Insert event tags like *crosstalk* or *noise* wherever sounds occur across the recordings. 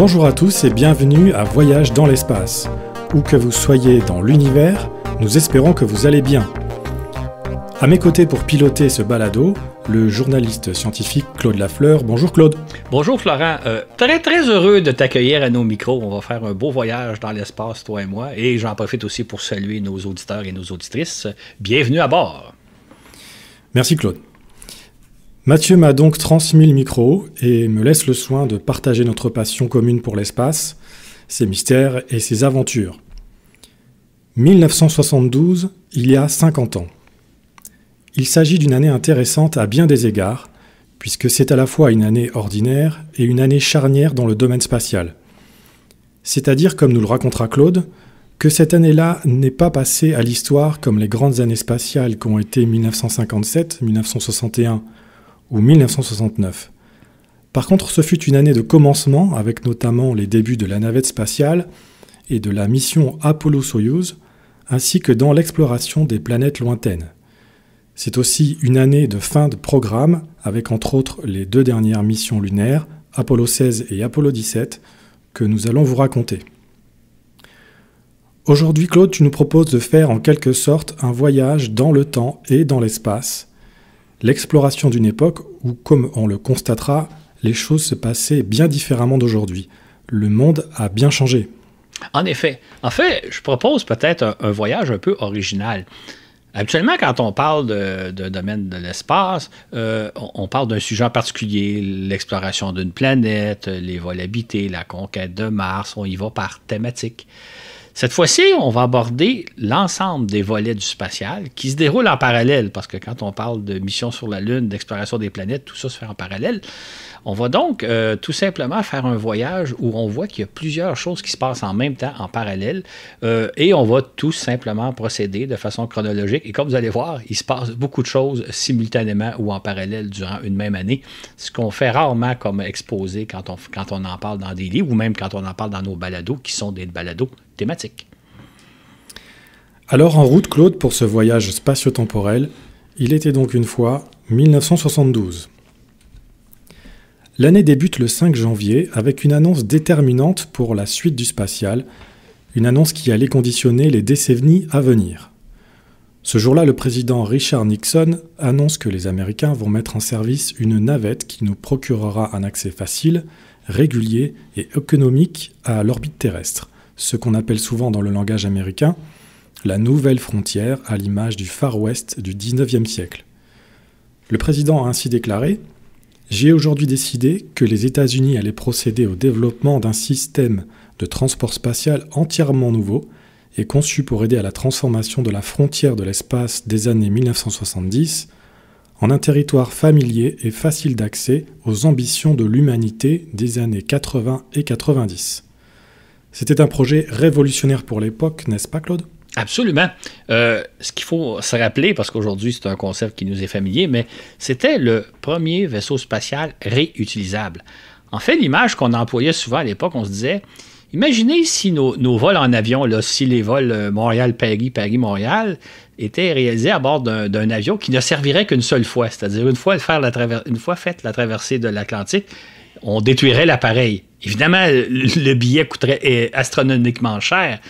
Bonjour à tous et bienvenue à Voyage dans l'espace. Où que vous soyez dans l'univers, nous espérons que vous allez bien. À mes côtés pour piloter ce balado, le journaliste scientifique Claude Lafleur. Bonjour Claude. Bonjour Florent. Euh, très très heureux de t'accueillir à nos micros. On va faire un beau voyage dans l'espace, toi et moi. Et j'en profite aussi pour saluer nos auditeurs et nos auditrices. Bienvenue à bord. Merci Claude. Mathieu m'a donc transmis le micro et me laisse le soin de partager notre passion commune pour l'espace, ses mystères et ses aventures. 1972, il y a 50 ans. Il s'agit d'une année intéressante à bien des égards, puisque c'est à la fois une année ordinaire et une année charnière dans le domaine spatial. C'est-à-dire, comme nous le racontera Claude, que cette année-là n'est pas passée à l'histoire comme les grandes années spatiales qu'ont été 1957, 1961 ou 1969. Par contre, ce fut une année de commencement, avec notamment les débuts de la navette spatiale et de la mission Apollo-Soyuz, ainsi que dans l'exploration des planètes lointaines. C'est aussi une année de fin de programme, avec entre autres les deux dernières missions lunaires, Apollo 16 et Apollo 17, que nous allons vous raconter. Aujourd'hui, Claude, tu nous proposes de faire en quelque sorte un voyage dans le temps et dans l'espace, l'exploration d'une époque où, comme on le constatera, les choses se passaient bien différemment d'aujourd'hui. Le monde a bien changé. En effet. En fait, je propose peut-être un, voyage un peu original. Habituellement, quand on parle de, domaine de l'espace, euh, on, parle d'un sujet particulier, l'exploration d'une planète, les vols habités, la conquête de Mars, on y va par thématique. Cette fois-ci, on va aborder l'ensemble des volets du spatial qui se déroulent en parallèle, parce que quand on parle de missions sur la Lune, d'exploration des planètes, tout ça se fait en parallèle. On va donc euh, tout simplement faire un voyage où on voit qu'il y a plusieurs choses qui se passent en même temps, en parallèle, euh, et on va tout simplement procéder de façon chronologique. Et comme vous allez voir, il se passe beaucoup de choses simultanément ou en parallèle durant une même année, ce qu'on fait rarement comme exposé quand on, quand on en parle dans des livres ou même quand on en parle dans nos balados, qui sont des balados thématiques. Alors en route, Claude, pour ce voyage spatio-temporel, il était donc une fois 1972. L'année débute le 5 janvier avec une annonce déterminante pour la suite du spatial, une annonce qui allait conditionner les décennies à venir. Ce jour-là, le président Richard Nixon annonce que les Américains vont mettre en service une navette qui nous procurera un accès facile, régulier et économique à l'orbite terrestre, ce qu'on appelle souvent dans le langage américain la nouvelle frontière à l'image du Far West du 19e siècle. Le président a ainsi déclaré ⁇ j'ai aujourd'hui décidé que les États-Unis allaient procéder au développement d'un système de transport spatial entièrement nouveau et conçu pour aider à la transformation de la frontière de l'espace des années 1970 en un territoire familier et facile d'accès aux ambitions de l'humanité des années 80 et 90. C'était un projet révolutionnaire pour l'époque, n'est-ce pas Claude Absolument. Euh, ce qu'il faut se rappeler, parce qu'aujourd'hui c'est un concept qui nous est familier, mais c'était le premier vaisseau spatial réutilisable. En fait, l'image qu'on employait souvent à l'époque, on se disait, imaginez si nos, vols en avion, là, si les vols euh, Montréal-Paris, Paris-Montréal, étaient réalisés à bord d'un avion qui ne servirait qu'une seule fois, c'est-à-dire une fois, faire la une fois faite la traversée de l'Atlantique, on détruirait l'appareil. Évidemment, le billet coûterait euh, astronomiquement cher.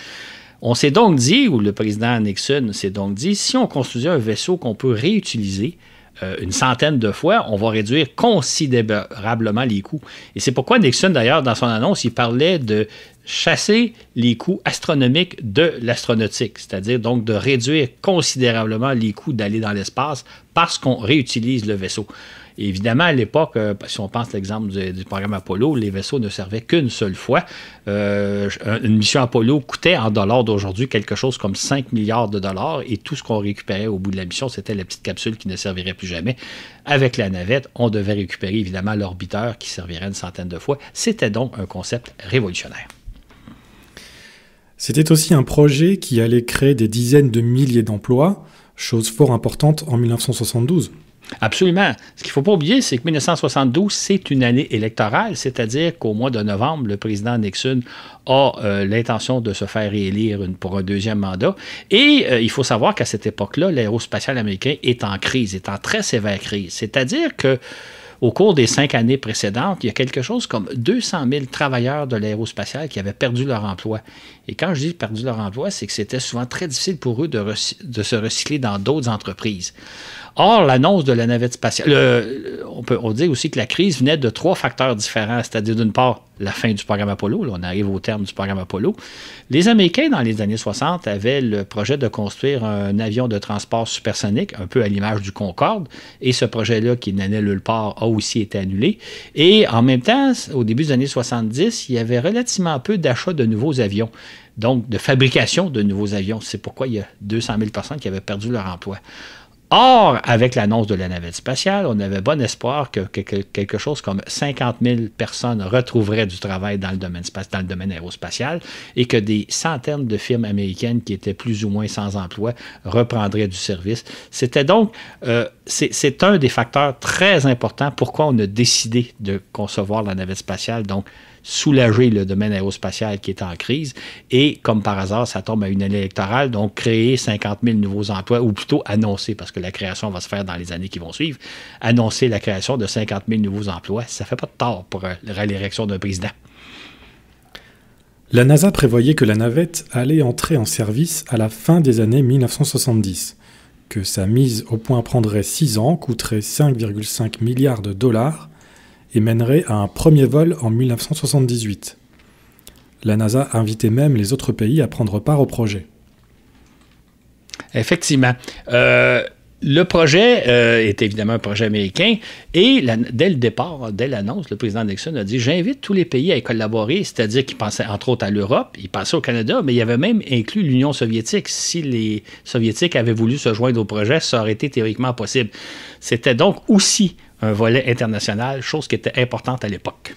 On s'est donc dit, ou le président Nixon s'est donc dit, si on construisait un vaisseau qu'on peut réutiliser, euh, une centaine de fois, on va réduire considérablement les coûts. Et c'est pourquoi Nixon, d'ailleurs, dans son annonce, il parlait de chasser les coûts astronomiques de l'astronautique, c'est-à-dire donc de réduire considérablement les coûts d'aller dans l'espace parce qu'on réutilise le vaisseau évidemment, à l'époque, euh, si on pense l'exemple du, programme Apollo, les vaisseaux ne servaient qu'une seule fois. Euh, une mission Apollo coûtait en dollars d'aujourd'hui quelque chose comme 5 milliards de dollars et tout ce qu'on récupérait au bout de la mission, c'était la petite capsule qui ne servirait plus jamais. Avec la navette, on devait récupérer évidemment l'orbiteur qui servirait une centaine de fois. C'était donc un concept révolutionnaire. C'était aussi un projet qui allait créer des dizaines de milliers d'emplois, chose fort importante en 1972. Absolument. Ce qu'il ne faut pas oublier, c'est que 1972, c'est une année électorale, c'est-à-dire qu'au mois de novembre, le président Nixon a euh, l'intention de se faire réélire pour un deuxième mandat. Et euh, il faut savoir qu'à cette époque-là, l'aérospatial américain est en crise, est en très sévère crise. C'est-à-dire que au cours des cinq années précédentes, il y a quelque chose comme 200 000 travailleurs de l'aérospatial qui avaient perdu leur emploi. Et quand je dis perdu leur emploi, c'est que c'était souvent très difficile pour eux de se recycler dans d'autres entreprises. Or, l'annonce de la navette spatiale, on peut dire dit aussi que la crise venait de trois facteurs différents, c'est-à-dire d'une part la fin du programme Apollo, là, on arrive au terme du programme Apollo. Les Américains, dans les années 60, avaient le projet de construire un avion de transport supersonique, un peu à l'image du Concorde, et ce projet-là, qui est nulle part, a aussi été annulé. Et en même temps, au début des années 70, il y avait relativement peu d'achats de nouveaux avions donc de fabrication de nouveaux avions. C'est pourquoi il y a 200 000 personnes qui avaient perdu leur emploi. Or, avec l'annonce de la navette spatiale, on avait bon espoir que, quelque chose comme 50 000 personnes retrouveraient du travail dans le domaine, dans domaine aérospatial et que des centaines de firmes américaines qui étaient plus ou moins sans emploi reprendraient du service. C'était donc, euh, c'est un des facteurs très importants pourquoi on a décidé de concevoir la navette spatiale. Donc, soulager le domaine aérospatial qui est en crise. Et comme par hasard, ça tombe à une année électorale, donc créer 50 000 nouveaux emplois, ou plutôt annoncer, parce que la création va se faire dans les années qui vont suivre, annoncer la création de 50 000 nouveaux emplois, ça fait pas de tort pour euh, l'élection d'un président. La NASA prévoyait que la navette allait entrer en service à la fin des années 1970, que sa mise au point prendrait six ans, coûterait 5,5 milliards de dollars et mènerait à un premier vol en 1978. La NASA invitait même les autres pays à prendre part au projet. Effectivement. Euh, le projet euh, est évidemment un projet américain et dès le départ, dès l'annonce, le président Nixon a dit J'invite tous les pays à y collaborer, c'est-à-dire qu'il pensait entre autres à l'Europe, il pensait au Canada, mais il avait même inclus l'Union soviétique. Si les Soviétiques avaient voulu se joindre au projet, ça aurait été théoriquement possible. C'était donc aussi un volet international, chose qui était importante à l'époque.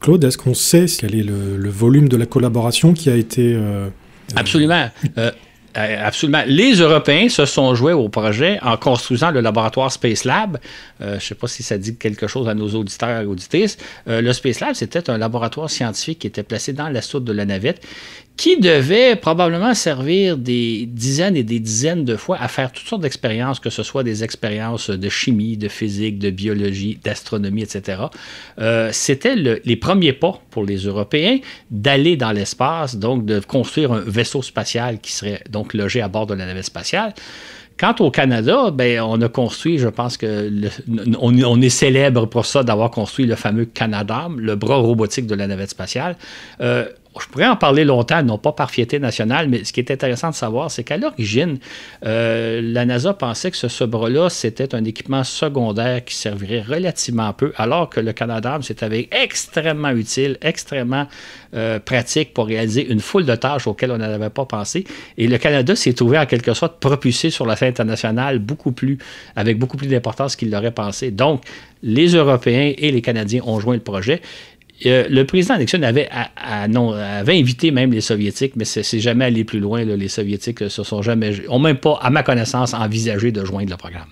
Claude, est-ce qu'on sait quel est le, volume de la collaboration qui a été... Euh, euh, absolument. Euh, absolument. Les Européens se sont joués au projet en construisant le laboratoire Space Lab. je ne sais pas si ça dit quelque chose à nos auditeurs et auditrices. le Space Lab, c'était un laboratoire scientifique qui était placé dans la soute de la navette, qui devait probablement servir des dizaines et des dizaines de fois à faire toutes sortes d'expériences, que ce soit des expériences de chimie, de physique, de biologie, d'astronomie, etc. Euh, c'était les premiers pas pour les Européens d'aller dans l'espace, donc de construire un vaisseau spatial qui serait donc logé à bord de la navette spatiale. Quant au Canada, ben, on a construit, je pense que on, est célèbre pour ça d'avoir construit le fameux Canadarm, le bras robotique de la navette spatiale. Euh, je pourrais en parler longtemps, non pas par fierté nationale, mais ce qui est intéressant de savoir, c'est qu'à l'origine, euh, la NASA pensait que ce bras là c'était un équipement secondaire qui servirait relativement peu, alors que le Canada s'est avéré extrêmement utile, extrêmement euh, pratique pour réaliser une foule de tâches auxquelles on n'avait pas pensé. Et le Canada s'est trouvé en quelque sorte propulsé sur la scène internationale beaucoup plus, avec beaucoup plus d'importance qu'il l'aurait pensé. Donc, les Européens et les Canadiens ont joint le projet. Euh, le président Nixon avait, non, avait invité même les Soviétiques, mais c'est jamais allé plus loin. Les Soviétiques euh, se sont jamais, ont même pas, à ma connaissance, envisagé de joindre le programme.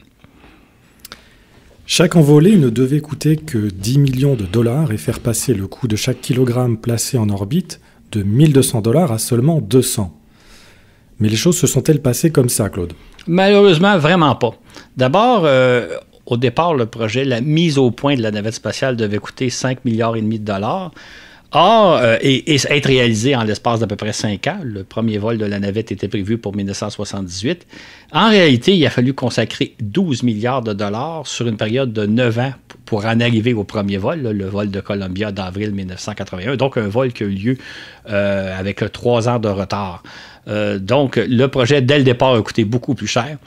Chaque envolée ne devait coûter que 10 millions de dollars et faire passer le coût de chaque kilogramme placé en orbite de 1200 dollars à seulement 200. Mais les choses se sont-elles passées comme ça, Claude Malheureusement, vraiment pas. D'abord, euh, au départ, le projet, la mise au point de la navette spatiale devait coûter 5 milliards et demi de dollars. Or, euh, et, être réalisé en l'espace d'à peu près 5 ans, le premier vol de la navette était prévu pour 1978, en réalité, il a fallu consacrer 12 milliards de dollars sur une période de 9 ans pour en arriver au premier vol, le vol de Columbia d'avril 1981, donc un vol qui a eu lieu euh, avec 3 euh, ans de retard. donc, le projet, dès le départ, a coûté beaucoup plus cher.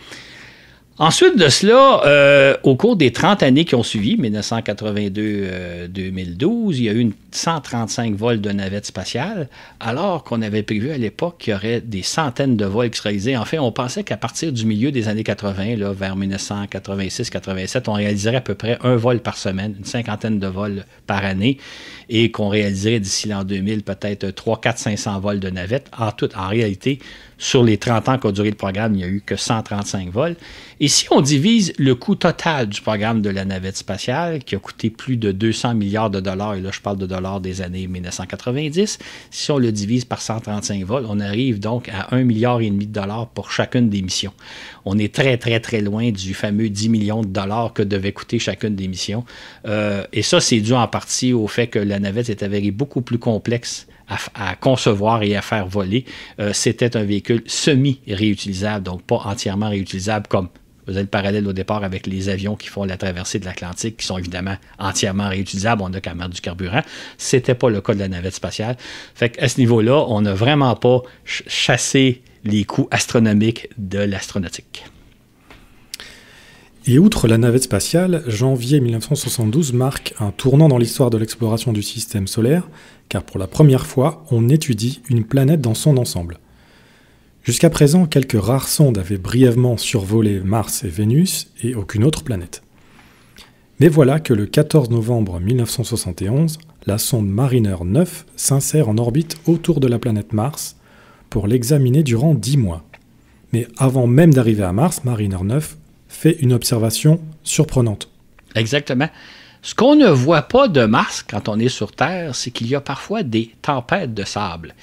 Ensuite de cela, euh, au cours des 30 années qui ont suivi, 1982-2012, euh, il y a eu 135 vols de navettes spatiales, alors qu'on avait prévu à l'époque qu'il y aurait des centaines de vols qui se En fait, on pensait qu'à partir du milieu des années 80, vers 1986-87, on réaliserait à peu près un vol par semaine, une cinquantaine de vols par année, et qu'on réaliserait d'ici l'an 2000 peut-être 300 4, 500 vols de navettes. En, tout, en réalité, sur les 30 ans qu'a duré le programme, il n'y a eu que 135 vols. Et si on divise le coût total du programme de la navette spatiale, qui a coûté plus de 200 milliards de dollars, et là je parle de dollars des années 1990, si on le divise par 135 vols, on arrive donc à 1,5 milliard et demi de dollars pour chacune des missions. On est très très très loin du fameux 10 millions de dollars que devait coûter chacune des missions. Euh, et ça, c'est dû en partie au fait que la navette s'est avérée beaucoup plus complexe à, concevoir et à faire voler, euh, c'était un véhicule semi-réutilisable, donc pas entièrement réutilisable comme vous avez le parallèle au départ avec les avions qui font la traversée de l'Atlantique, qui sont évidemment entièrement réutilisables. On n'a qu'à mettre du carburant. C'était pas le cas de la navette spatiale. Fait qu'à ce niveau-là, on n'a vraiment pas chassé les coûts astronomiques de l'astronautique. Et outre la navette spatiale, janvier 1972 marque un tournant dans l'histoire de l'exploration du système solaire car pour la première fois, on étudie une planète dans son ensemble. Jusqu'à présent, quelques rares sondes avaient brièvement survolé Mars et Vénus et aucune autre planète. Mais voilà que le 14 novembre 1971, la sonde Mariner 9 s'insère en orbite autour de la planète Mars pour l'examiner durant 10 mois. Mais avant même d'arriver à Mars, Mariner 9 fait une observation surprenante. Exactement. Ce qu'on ne voit pas de Mars quand on est sur Terre, c'est qu'il y a parfois des tempêtes de sable.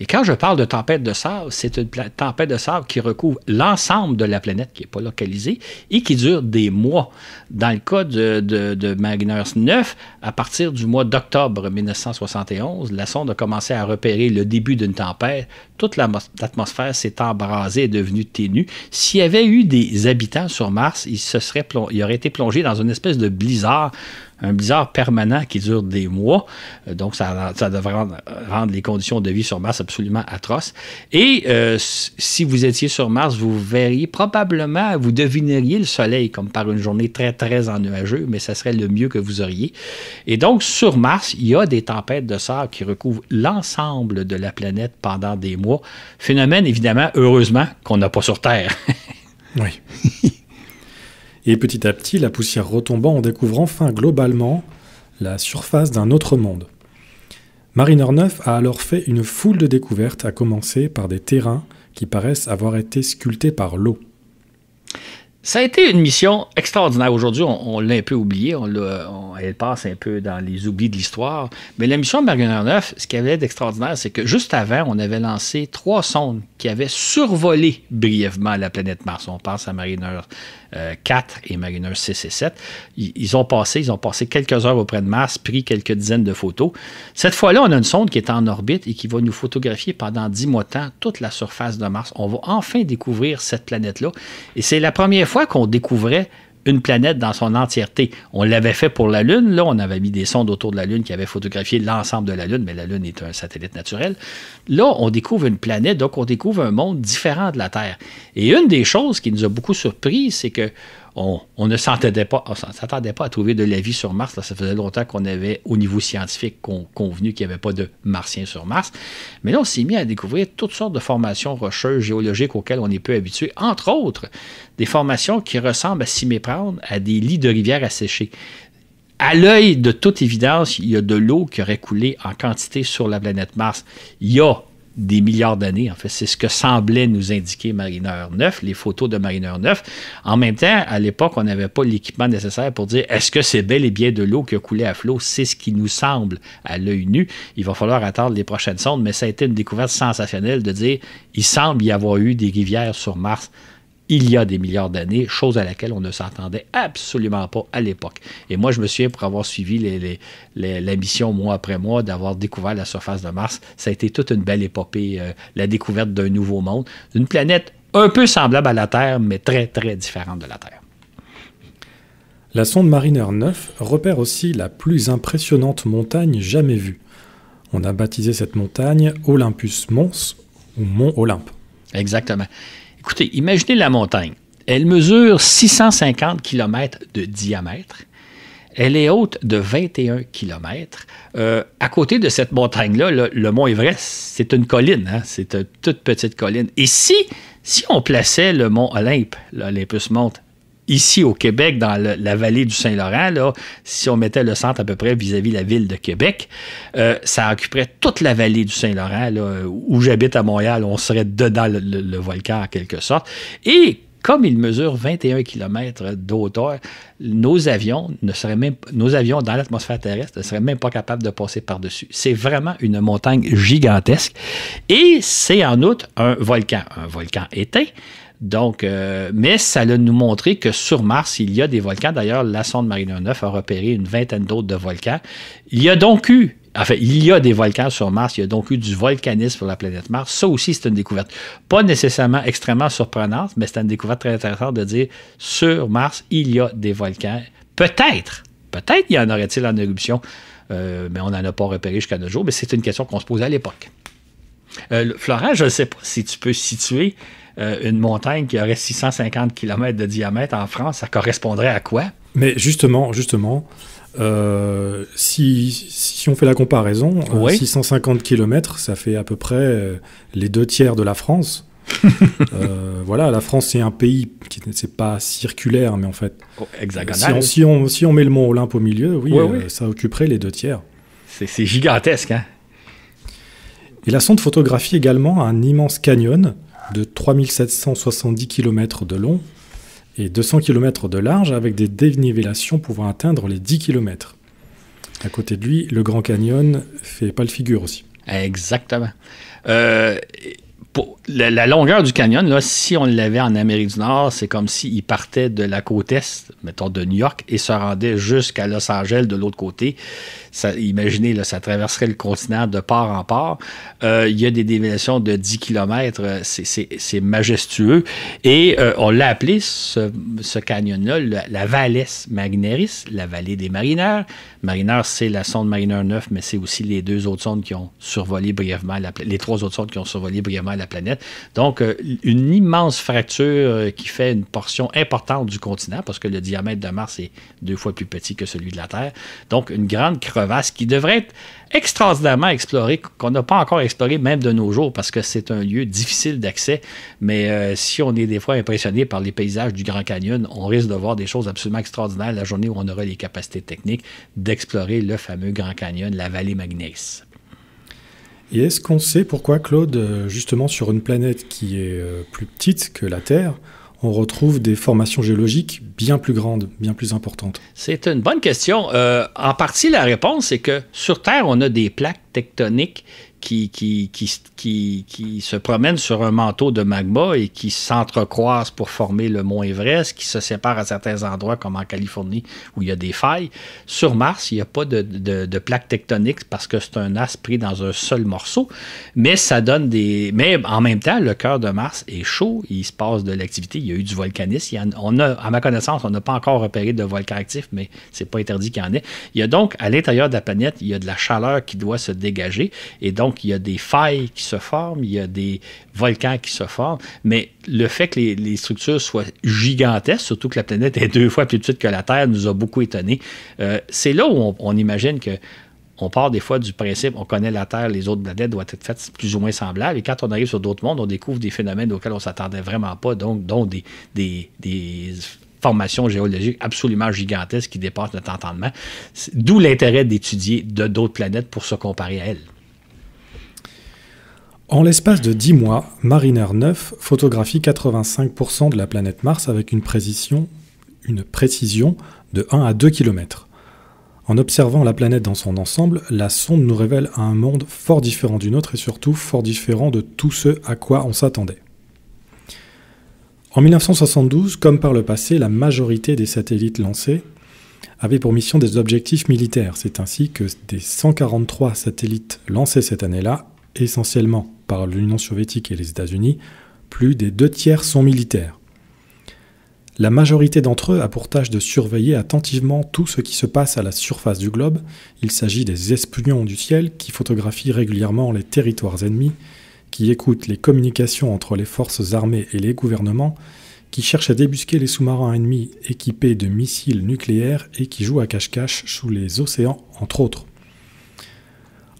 Et quand je parle de tempête de sable, c'est une tempête de sable qui recouvre l'ensemble de la planète qui n'est pas localisée et qui dure des mois. Dans le cas de, Magnus 9, à partir du mois d'octobre 1971, la sonde a commencé à repérer le début d'une tempête. Toute l'atmosphère s'est embrasée et est devenue ténue. S'il y avait eu des habitants sur Mars, ils, se seraient ils auraient été plongés dans une espèce de blizzard un blizzard permanent qui dure des mois. Euh, donc, ça, ça devrait rendre les conditions de vie sur Mars absolument atroces. Et euh, si vous étiez sur Mars, vous verriez probablement, vous devineriez le Soleil comme par une journée très, très ennuageuse, mais ça serait le mieux que vous auriez. Et donc, sur Mars, il y a des tempêtes de sable qui recouvrent l'ensemble de la planète pendant des mois. Phénomène, évidemment, heureusement, qu'on n'a pas sur Terre. *laughs* oui. *laughs* et petit à petit la poussière retombant on découvre enfin globalement la surface d'un autre monde. Mariner 9 a alors fait une foule de découvertes, à commencer par des terrains qui paraissent avoir été sculptés par l'eau. Ça a été une mission extraordinaire. Aujourd'hui, on, l'a un peu oublié, on, elle passe un peu dans les oublis de l'histoire. Mais la mission Mariner 9, ce qui avait d'extraordinaire, c'est que juste avant, on avait lancé trois sondes qui avaient survolé brièvement la planète Mars. On pense à Mariner 4 euh, et Mariner 6 et 7. Ils, ont passé, ils ont passé quelques heures auprès de Mars, pris quelques dizaines de photos. Cette fois-là, on a une sonde qui est en orbite et qui va nous photographier pendant dix mois de temps toute la surface de Mars. On va enfin découvrir cette planète-là. Et c'est la première fois qu'on découvrait une planète dans son entièreté. On l'avait fait pour la Lune, là, on avait mis des sondes autour de la Lune qui avaient photographié l'ensemble de la Lune, mais la Lune est un satellite naturel. Là, on découvre une planète, donc on découvre un monde différent de la Terre. Et une des choses qui nous a beaucoup surpris, c'est que on, ne pas, s'attendait pas à trouver de la vie sur Mars. Là, ça faisait longtemps qu'on avait, au niveau scientifique, convenu qu'il n'y avait pas de martiens sur Mars. Mais là, on s'est mis à découvrir toutes sortes de formations rocheuses, géologiques auxquelles on est peu habitué, entre autres des formations qui ressemblent à s'y méprendre à des lits de rivières asséchées. À l'œil, de toute évidence, il y a de l'eau qui aurait coulé en quantité sur la planète Mars. Il y a des milliards d'années. En fait, c'est ce que semblait nous indiquer Mariner 9, les photos de Mariner 9. En même temps, à l'époque, on n'avait pas l'équipement nécessaire pour dire est-ce que c'est bel et bien de l'eau qui a coulé à flot C'est ce qui nous semble à l'œil nu. Il va falloir attendre les prochaines sondes, mais ça a été une découverte sensationnelle de dire il semble y avoir eu des rivières sur Mars il y a des milliards d'années, chose à laquelle on ne s'attendait absolument pas à l'époque. Et moi, je me souviens, pour avoir suivi les, la mission mois après mois, d'avoir découvert la surface de Mars, ça a été toute une belle épopée, euh, la découverte d'un nouveau monde, d'une planète un peu semblable à la Terre, mais très, très différente de la Terre. La sonde Mariner 9 repère aussi la plus impressionnante montagne jamais vue. On a baptisé cette montagne Olympus Mons ou Mont Olympe. Exactement. Écoutez, imaginez la montagne. Elle mesure 650 km de diamètre. Elle est haute de 21 km. Euh, à côté de cette montagne-là, le, mont Everest, c'est une colline. Hein. C'est une toute petite colline. Et si, si on plaçait le mont Olympe, l'Olympus monte? ici au Québec, dans la vallée du Saint-Laurent, si on mettait le centre à peu près vis-à-vis la ville de Québec, euh, ça occuperait toute la vallée du Saint-Laurent, où j'habite à Montréal, on serait dedans le, volcan en quelque sorte. Et comme il mesure 21 km de hauteur, nos avions ne seraient même, nos avions dans l'atmosphère terrestre ne seraient même pas capables de passer par-dessus. C'est vraiment une montagne gigantesque et c'est en outre un volcan, un volcan éteint donc, euh, mais ça a nous montré que sur Mars, il y a des volcans. D'ailleurs, la sonde Mariner 9 a repéré une vingtaine d'autres de volcans. Il y a donc eu Enfin, il y a des volcans sur Mars, il y a donc eu du volcanisme sur la planète Mars. Ça aussi, c'est une découverte. Pas nécessairement extrêmement surprenante, mais c'est une découverte très intéressante de dire sur Mars, il y a des volcans. Peut-être, peut-être il y en aurait-il en éruption, euh, mais on n'en a pas repéré jusqu'à nos jours. Mais c'est une question qu'on se posait à l'époque. Euh, Florent, je ne sais pas si tu peux situer euh, une montagne qui aurait 650 km de diamètre en France, ça correspondrait à quoi Mais justement, justement, euh, si, on fait la comparaison, 650 euh, km, ça fait à peu près les deux tiers de la France. *laughs* voilà, la France c'est un pays qui c'est pas circulaire, mais en fait oh, Si on, met le Mont Olympe au milieu, oui, ça occuperait les deux tiers. C'est gigantesque. Hein? Et la sonde photographie également un immense canyon de 3770 km de long et 200 km de large avec des dénivellations pouvant atteindre les 10 km. À côté de lui, le Grand Canyon fait pas le figure aussi. Exactement. Euh, la, longueur du canyon, là, si on l'avait en Amérique du Nord, c'est comme s'il partait de la côte est, mettons de New York, et se rendait jusqu'à Los Angeles de l'autre côté. imaginez, ça traverserait le continent de part en part. Euh, il y a des dévélations de 10 km, euh, c'est majestueux. Et euh, on l'a appelé, ce, canyon-là, la, la Valles Magneris, la vallée des Mariners. Marineurs, c'est la sonde Mariner 9, mais c'est aussi les deux autres sondes qui ont survolé brièvement, les trois autres sondes qui ont survolé brièvement la planète. Donc, euh, une immense fracture euh, qui fait une portion importante du continent, parce que le diamètre de Mars est deux fois plus petit que celui de la Terre. Donc, une grande crevasse qui devrait être extraordinairement explorée, qu'on n'a pas encore explorée même de nos jours, parce que c'est un lieu difficile d'accès. Mais euh, si on est des fois impressionné par les paysages du Grand Canyon, on risque de voir des choses absolument extraordinaires la journée où on aura les capacités techniques d'explorer le fameux Grand Canyon, la vallée Magnès. Et est-ce qu'on sait pourquoi, Claude, euh, justement sur une planète qui est euh, plus petite que la Terre, on retrouve des formations géologiques bien plus grandes, bien plus importantes C'est une bonne question. Euh, en partie, la réponse, c'est que sur Terre, on a des plaques tectoniques qui, qui, qui, qui, se promènent sur un manteau de magma et qui s'entrecroisent pour former le mont Everest, qui se séparent à certains endroits comme en Californie où il y a des failles. Sur Mars, il n'y a pas de, de, de, plaque tectonique parce que c'est un as pris dans un seul morceau, mais ça donne des... Mais en même temps, le cœur de Mars est chaud, il se passe de l'activité, il y a eu du volcanisme. A, on a, à ma connaissance, on n'a pas encore repéré de volcan actif, mais c'est pas interdit qu'il y en ait. Il y a donc, à l'intérieur de la planète, il y a de la chaleur qui doit se dégager et donc donc, il y a des failles qui se forment, il y a des volcans qui se forment, mais le fait que les, structures soient gigantesques, surtout que la planète est deux fois plus petite que la Terre, nous a beaucoup étonnés. Euh, c'est là où on, imagine que on part des fois du principe, on connaît la Terre, les autres planètes doivent être faites plus ou moins semblables. Et quand on arrive sur d'autres mondes, on découvre des phénomènes auxquels on s'attendait vraiment pas, donc, dont des, formations géologiques absolument gigantesques qui dépassent notre entendement. D'où l'intérêt d'étudier d'autres planètes pour se comparer à elles. En l'espace de 10 mois, Mariner 9 photographie 85% de la planète Mars avec une précision, de 1 à 2 km. En observant la planète dans son ensemble, la sonde nous révèle un monde fort différent du nôtre et surtout fort différent de tout ce à quoi on s'attendait. En 1972, comme par le passé, la majorité des satellites lancés avaient pour mission des objectifs militaires. C'est ainsi que des 143 satellites lancés cette année-là essentiellement par l'Union soviétique et les États-Unis, plus des deux tiers sont militaires. La majorité d'entre eux a pour tâche de surveiller attentivement tout ce qui se passe à la surface du globe. Il s'agit des espions du ciel qui photographient régulièrement les territoires ennemis, qui écoutent les communications entre les forces armées et les gouvernements, qui cherchent à débusquer les sous-marins ennemis équipés de missiles nucléaires et qui jouent à cache-cache sous les océans, entre autres.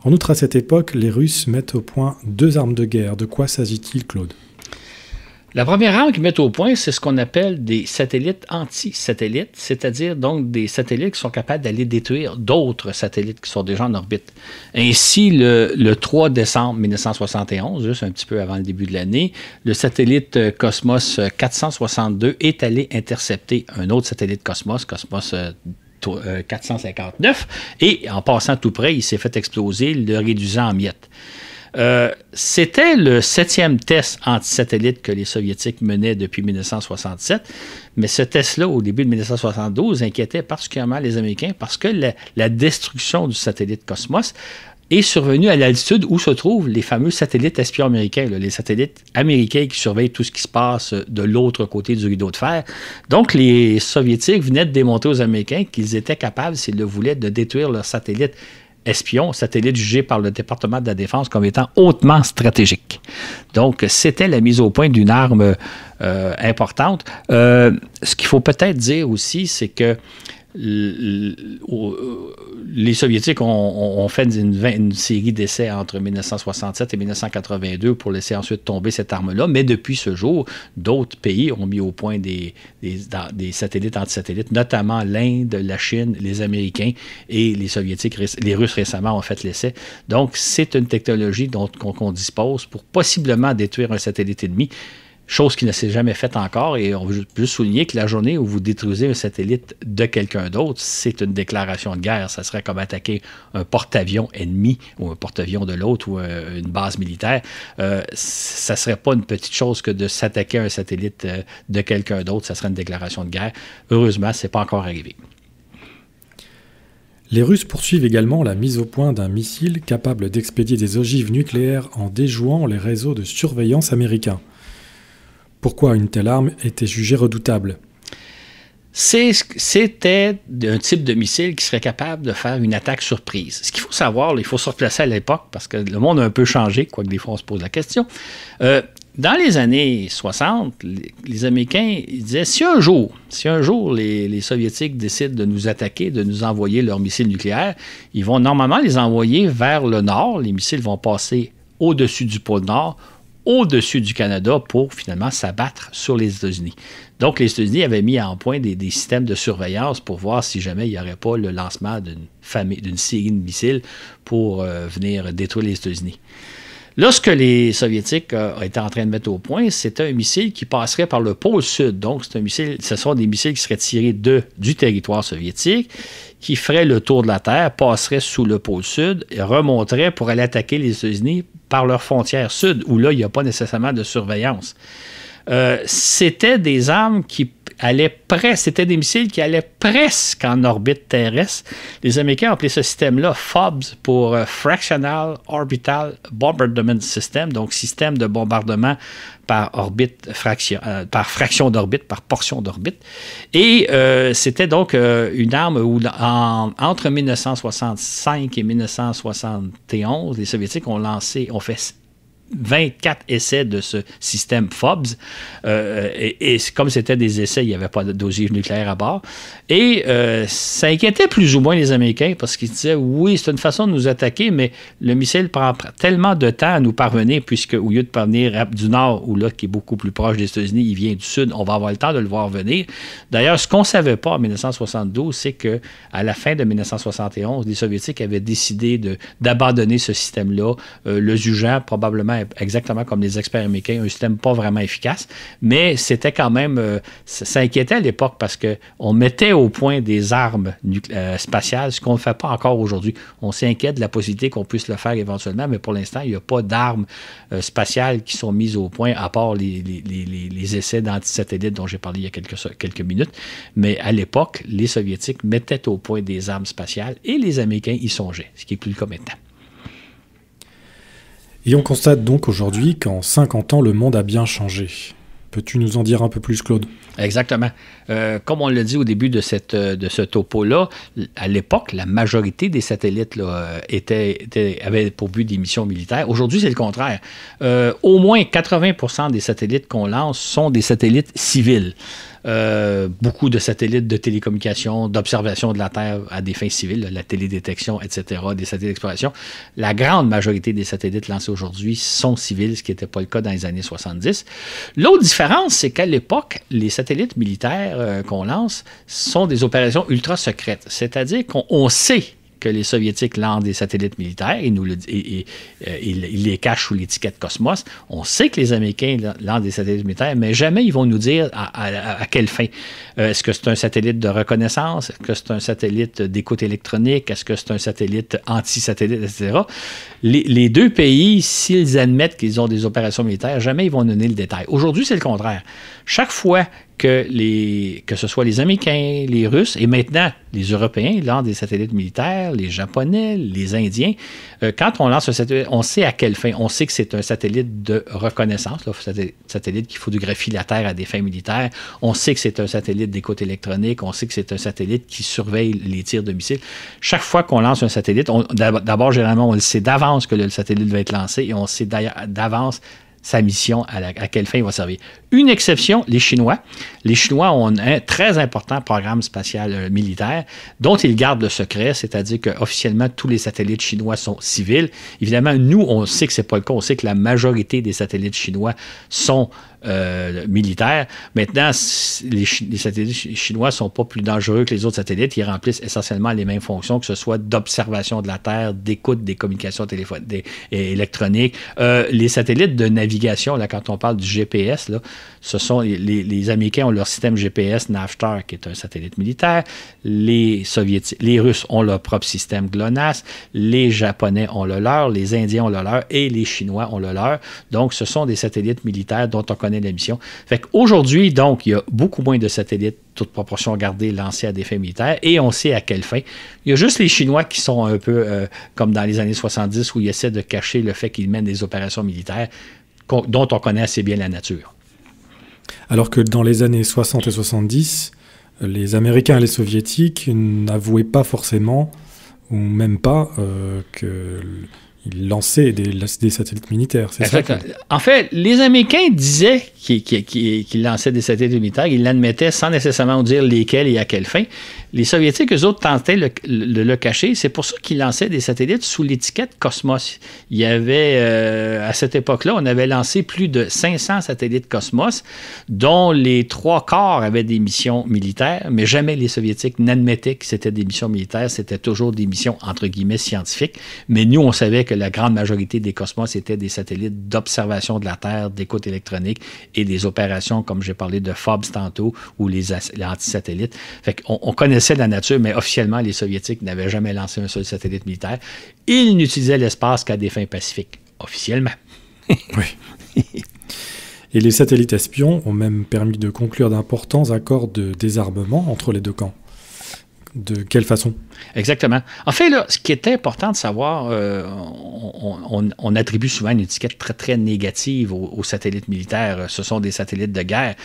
En outre, à cette époque, les Russes mettent au point deux armes de guerre. De quoi s'agit-il, Claude la première arme qu'ils mettent au point, c'est ce qu'on appelle des satellites anti-satellites, c'est-à-dire donc des satellites qui sont capables d'aller détruire d'autres satellites qui sont déjà en orbite. Ainsi, le, 3 décembre 1971, juste un petit peu avant le début de l'année, le satellite euh, Cosmos 462 euh, est allé intercepter un autre satellite Cosmos, Cosmos euh, 459 euh, et en passant tout près, il s'est fait exploser, le réduisant en miettes. Euh, c'était le septième test anti-satellite que les Soviétiques menaient depuis 1967, mais ce test-là, au début de 1972, inquiétait particulièrement les Américains parce que la destruction du satellite Cosmos est survenu à l'altitude où se trouvent les fameux satellites espions américains, les satellites américains qui surveillent tout ce qui se passe de l'autre côté du rideau de fer. Donc, les Soviétiques venaient de démontrer aux Américains qu'ils étaient capables, s'ils le voulaient, de détruire leurs satellites espions, satellites jugés par le département de la Défense comme étant hautement stratégiques. Donc, c'était la mise au point d'une arme euh, importante. Euh, ce qu'il faut peut-être dire aussi, c'est que euh, les Soviétiques ont, fait une, série d'essais entre 1967 et 1982 pour laisser ensuite tomber cette arme-là, mais depuis ce jour, d'autres pays ont mis au point des, satellites anti-satellites, notamment l'Inde, la Chine, les Américains et les Soviétiques, les Russes récemment ont fait l'essai. Donc, c'est une technologie dont qu'on dispose pour possiblement détruire un satellite ennemi chose qui ne s'est jamais faite encore. Et on veut juste souligner que la journée où vous détruisez un satellite de quelqu'un d'autre, c'est une déclaration de guerre. Ça serait comme attaquer un porte-avions ennemi ou un porte-avions de l'autre ou euh, une base militaire. Ça euh, ça serait pas une petite chose que de s'attaquer à un satellite euh, de quelqu'un d'autre. Ça serait une déclaration de guerre. Heureusement, n'est pas encore arrivé. Les Russes poursuivent également la mise au point d'un missile capable d'expédier des ogives nucléaires en déjouant les réseaux de surveillance américains. Pourquoi une telle arme était jugée redoutable c'était un type de missile qui serait capable de faire une attaque surprise. Ce qu'il faut savoir, il faut se replacer à l'époque parce que le monde a un peu changé, quoique des fois on se pose la question. Euh, dans les années 60, les, Américains disaient si un jour, si un jour les, les, Soviétiques décident de nous attaquer, de nous envoyer leurs missiles nucléaires, ils vont normalement les envoyer vers le nord. Les missiles vont passer au-dessus du pôle Nord au-dessus du Canada pour finalement s'abattre sur les États-Unis. Donc, les États-Unis avaient mis en point des, systèmes de surveillance pour voir si jamais il n'y aurait pas le lancement d'une famille, d'une série de missiles pour euh, venir détruire les États-Unis. Lorsque les Soviétiques euh, étaient en train de mettre au point, c'était un missile qui passerait par le pôle sud. Donc, c'est un missile, ce sont des missiles qui seraient tirés de, du territoire soviétique, qui ferait le tour de la Terre, passerait sous le pôle sud, et remonterait pour aller attaquer les États-Unis par leur frontière sud, où là, il n'y a pas nécessairement de surveillance. Euh, c'était des armes qui allaient presque, c'était des missiles qui allaient presque en orbite terrestre. Les Américains ont appelé ce système-là FOBS pour euh, Fractional Orbital Bombardment System, donc système de bombardement par orbite fraction, euh, par fraction d'orbite, par portion d'orbite. Et c'était donc une arme où, entre 1965 et 1971, les Soviétiques ont lancé, ont fait 24 essais de ce système FOBS. Euh, euh, et, comme c'était des essais, il n'y avait pas dosage nucléaire à bord. Et euh, ça inquiétait plus ou moins les Américains parce qu'ils disaient oui, c'est une façon de nous attaquer, mais le missile prend tellement de temps à nous parvenir, puisque au lieu de parvenir du nord, ou là, qui est beaucoup plus proche des États-Unis, il vient du sud, on va avoir le temps de le voir venir. D'ailleurs, ce qu'on ne savait pas en 1972, c'est que à la fin de 1971, les Soviétiques avaient décidé d'abandonner ce système-là, le jugeant probablement exactement comme les experts américains, un système pas vraiment efficace. Mais c'était quand même, euh, ça, inquiétait à l'époque parce qu'on mettait au point des armes euh, spatiales, ce qu'on ne fait pas encore aujourd'hui. On s'inquiète de la possibilité qu'on puisse le faire éventuellement, mais pour l'instant, il n'y a pas d'armes euh, spatiales qui sont mises au point, à part les, les, les, les essais d'antisatellites dont j'ai parlé il y a quelques, quelques minutes. Mais à l'époque, les Soviétiques mettaient au point des armes spatiales et les Américains y songeaient, ce qui est plus le cas maintenant. Et on constate donc aujourd'hui qu'en 50 ans, le monde a bien changé. Peux-tu nous en dire un peu plus, Claude? Exactement. Euh, comme on l'a dit au début euh, de, ce topo-là, à l'époque, la majorité des satellites euh, étaient, avaient pour but des missions militaires. Aujourd'hui, c'est le contraire. au moins 80 des satellites qu'on lance sont des satellites civils. Euh, beaucoup de satellites de télécommunication, d'observation de la Terre à des fins civiles, la télédétection, etc., des satellites d'exploration. La grande majorité des satellites lancés aujourd'hui sont civils, ce qui n'était pas le cas dans les années 70. L'autre différence, c'est qu'à l'époque, les satellites militaires euh, qu'on lance sont des opérations ultra secrètes, c'est-à-dire qu'on sait que les Soviétiques lancent des satellites militaires. Ils, nous le, et, euh, les cachent sous l'étiquette Cosmos. On sait que les Américains lancent des satellites militaires, mais jamais ils vont nous dire à, quelle fin. Euh, est-ce que c'est un satellite de reconnaissance? Est-ce que c'est un satellite d'écoute électronique? Est-ce que c'est un satellite anti-satellite, etc.? Les, les, deux pays, s'ils admettent qu'ils ont des opérations militaires, jamais ils vont donner le détail. Aujourd'hui, c'est le contraire. Chaque fois que, les, que ce soit les Américains, les Russes et maintenant les Européens lancent des satellites militaires, les Japonais, les Indiens. Euh, quand on lance un satellite, on sait à quelle fin. On sait que c'est un satellite de reconnaissance, un satellite qui photographie la Terre à des fins militaires. On sait que c'est un satellite d'écoute électronique. On sait que c'est un satellite qui surveille les tirs de missiles. Chaque fois qu'on lance un satellite, d'abord, généralement, on le sait d'avance que le satellite va être lancé et on sait d'avance sa mission, à, quelle fin il va servir. Une exception, les Chinois. Les Chinois ont un très important programme spatial euh, militaire dont ils gardent le secret, c'est-à-dire qu'officiellement, tous les satellites chinois sont civils. Évidemment, nous, on sait que ce n'est pas le cas. On sait que la majorité des satellites chinois sont euh, militaire. Maintenant, les, satellites chinois ne sont pas plus dangereux que les autres satellites. Ils remplissent essentiellement les mêmes fonctions, que ce soit d'observation de la Terre, d'écoute des communications téléphoniques et électroniques. Euh, les satellites de navigation, là, quand on parle du GPS, là, ce sont les, Américains ont leur système GPS Navstar, qui est un satellite militaire. Les Soviétiques, les Russes ont leur propre système GLONASS. Les Japonais ont le leur. Les Indiens ont le leur. Et les Chinois ont le leur. Donc, ce sont des satellites militaires dont on connaît la mission. Fait qu'aujourd'hui, donc, il y a beaucoup moins de satellites, toute proportion gardée, lancés à des fins militaires, et on sait à quelle fin. Il y a juste les Chinois qui sont un peu euh, comme dans les années 70, où ils essaient de cacher le fait qu'ils mènent des opérations militaires dont on connaît assez bien la nature. Alors que dans les années 60 et 70, les Américains et les Soviétiques n'avouaient pas forcément, ou même pas, euh, que ils lançaient des, satellites militaires, c'est ça? En fait, les Américains disaient qu'ils lançaient des satellites militaires, ils l'admettaient sans nécessairement dire lesquels et à quelle fin. Les Soviétiques, eux autres, tentaient de le, cacher. C'est pour ça qu'ils lançaient des satellites sous l'étiquette Cosmos. Il y avait, euh, à cette époque-là, on avait lancé plus de 500 satellites Cosmos, dont les trois quarts avaient des missions militaires, mais jamais les Soviétiques n'admettaient que c'était des missions militaires. C'était toujours des missions, entre guillemets, scientifiques. Mais nous, on savait que la grande majorité des Cosmos étaient des satellites d'observation de la Terre, d'écoute électronique et des opérations, comme j'ai parlé de FOBS tantôt, ou les, anti-satellites. Fait qu'on on connaissait c'est la nature, mais officiellement, les Soviétiques n'avaient jamais lancé un seul satellite militaire. Ils n'utilisaient l'espace qu'à des fins pacifiques, officiellement. *laughs* oui. Et les satellites espions ont même permis de conclure d'importants accords de désarmement entre les deux camps. De quelle façon Exactement. En fait, là, ce qui est important de savoir, euh, on, attribue souvent une étiquette très, très négative aux satellites militaires. Ce sont des satellites de guerre.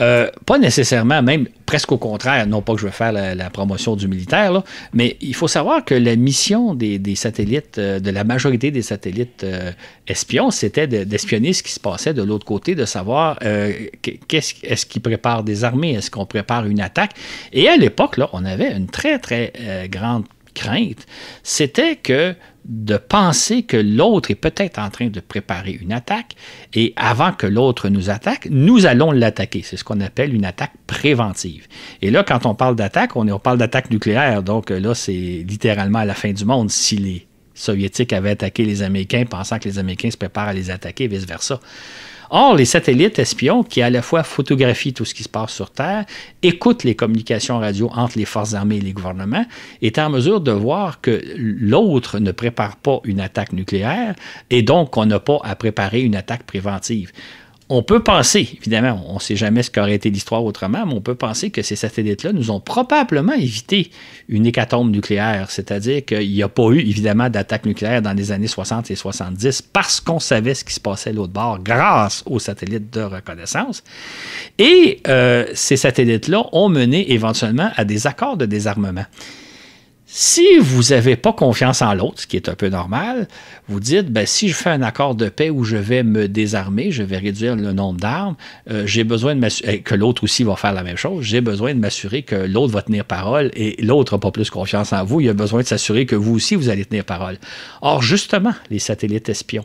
Euh, pas nécessairement, même presque au contraire, non pas que je veux faire la, promotion du militaire, mais il faut savoir que la mission des, satellites, euh, de la majorité des satellites euh, espions, c'était d'espionner ce qui se passait de l'autre côté, de savoir qu'est-ce est-ce qu'ils préparent des armées, est-ce qu'on prépare une attaque. Et à l'époque, là, on avait une très, très grande crainte, c'était que de penser que l'autre est peut-être en train de préparer une attaque et avant que l'autre nous attaque, nous allons l'attaquer. C'est ce qu'on appelle une attaque préventive. Et là, quand on parle d'attaque, on, parle d'attaque nucléaire. Donc euh, là, c'est littéralement à la fin du monde si les soviétiques avaient attaqué les Américains pensant que les Américains se préparent à les attaquer et vice-versa. Or, les satellites espions, qui à la fois photographient tout ce qui se passe sur Terre, écoutent les communications radio entre les forces armées et les gouvernements, sont en mesure de voir que l'autre ne prépare pas une attaque nucléaire et donc on n'a pas à préparer une attaque préventive on peut penser, évidemment, on ne sait jamais ce qu'aurait été l'histoire autrement, mais on peut penser que ces satellites-là nous ont probablement évité une hécatombe nucléaire, c'est-à-dire qu'il n'y a pas eu, évidemment, d'attaque nucléaire dans les années 60 et 70 parce qu'on savait ce qui se passait à l'autre bord grâce aux satellites de reconnaissance. Et euh, ces satellites-là ont mené éventuellement à des accords de désarmement. Si vous n'avez pas confiance en l'autre, ce qui est un peu normal, vous dites ben, si je fais un accord de paix où je vais me désarmer, je vais réduire le nombre d'armes, euh, j'ai besoin de m'assurer eh, que l'autre aussi va faire la même chose, j'ai besoin de m'assurer que l'autre va tenir parole et l'autre n'a pas plus confiance en vous, il a besoin de s'assurer que vous aussi vous allez tenir parole. Or, justement, les satellites espions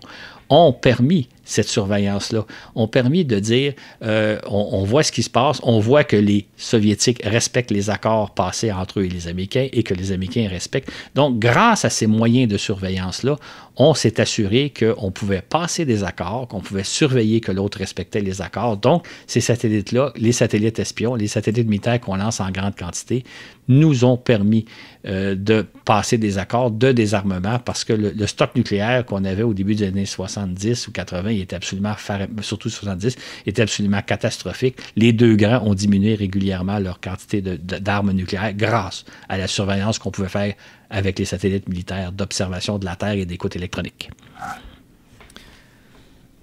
ont permis cette surveillance-là, ont permis de dire, euh, on, voit ce qui se passe, on voit que les Soviétiques respectent les accords passés entre eux et les Américains et que les Américains respectent. Donc, grâce à ces moyens de surveillance-là, on s'est assuré qu'on pouvait passer des accords, qu'on pouvait surveiller que l'autre respectait les accords. Donc, ces satellites-là, les satellites espions, les satellites militaires qu'on lance en grande quantité, nous ont permis euh, de passer des accords de désarmement parce que le stock nucléaire qu'on avait au début des années 70 ou 80 était absolument, surtout 70, était absolument catastrophique. Les deux grands ont diminué régulièrement leur quantité d'armes nucléaires grâce à la surveillance qu'on pouvait faire avec les satellites militaires d'observation de la Terre et d'écoute électronique.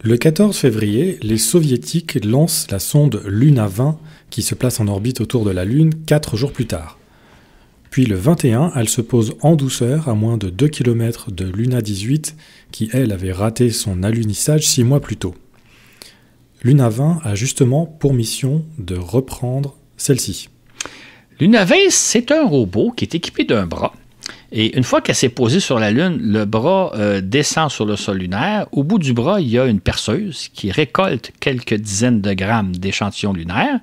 Le 14 février, les Soviétiques lancent la sonde Luna 20 qui se place en orbite autour de la Lune quatre jours plus tard. Puis le 21, elle se pose en douceur à moins de 2 km de Luna 18, qui elle avait raté son alunissage 6 mois plus tôt. Luna 20 a justement pour mission de reprendre celle-ci. Luna 20, c'est un robot qui est équipé d'un bras. Et une fois qu'elle s'est posée sur la Lune, le bras euh, descend sur le sol lunaire. Au bout du bras, il y a une perceuse qui récolte quelques dizaines de grammes d'échantillons lunaires.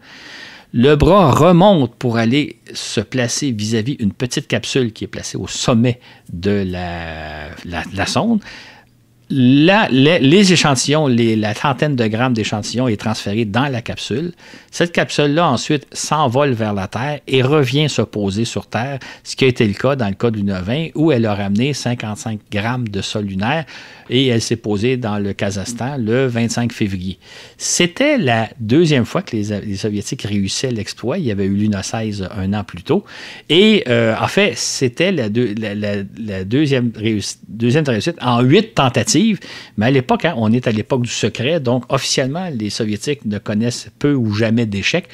Le bras remonte pour aller se placer vis-à-vis une petite capsule qui est placée au sommet de la sonde là les, échantillons, les, la trentaine de grammes d'échantillons est transférée dans la capsule. Cette capsule-là, ensuite, s'envole vers la Terre et revient se poser sur Terre, ce qui a été le cas dans le cas du 20 où elle a ramené 55 grammes de sol lunaire et elle s'est posée dans le Kazakhstan le 25 février. C'était la deuxième fois que les, Soviétiques réussissaient l'exploit. Il y avait eu l'UNA 16 un an plus tôt. Et euh, en fait, c'était la, la, deuxième, deuxième réussite en huit tentatives mais à l'époque, hein, on est à l'époque du secret, donc officiellement, les Soviétiques ne connaissent peu ou jamais d'échecs.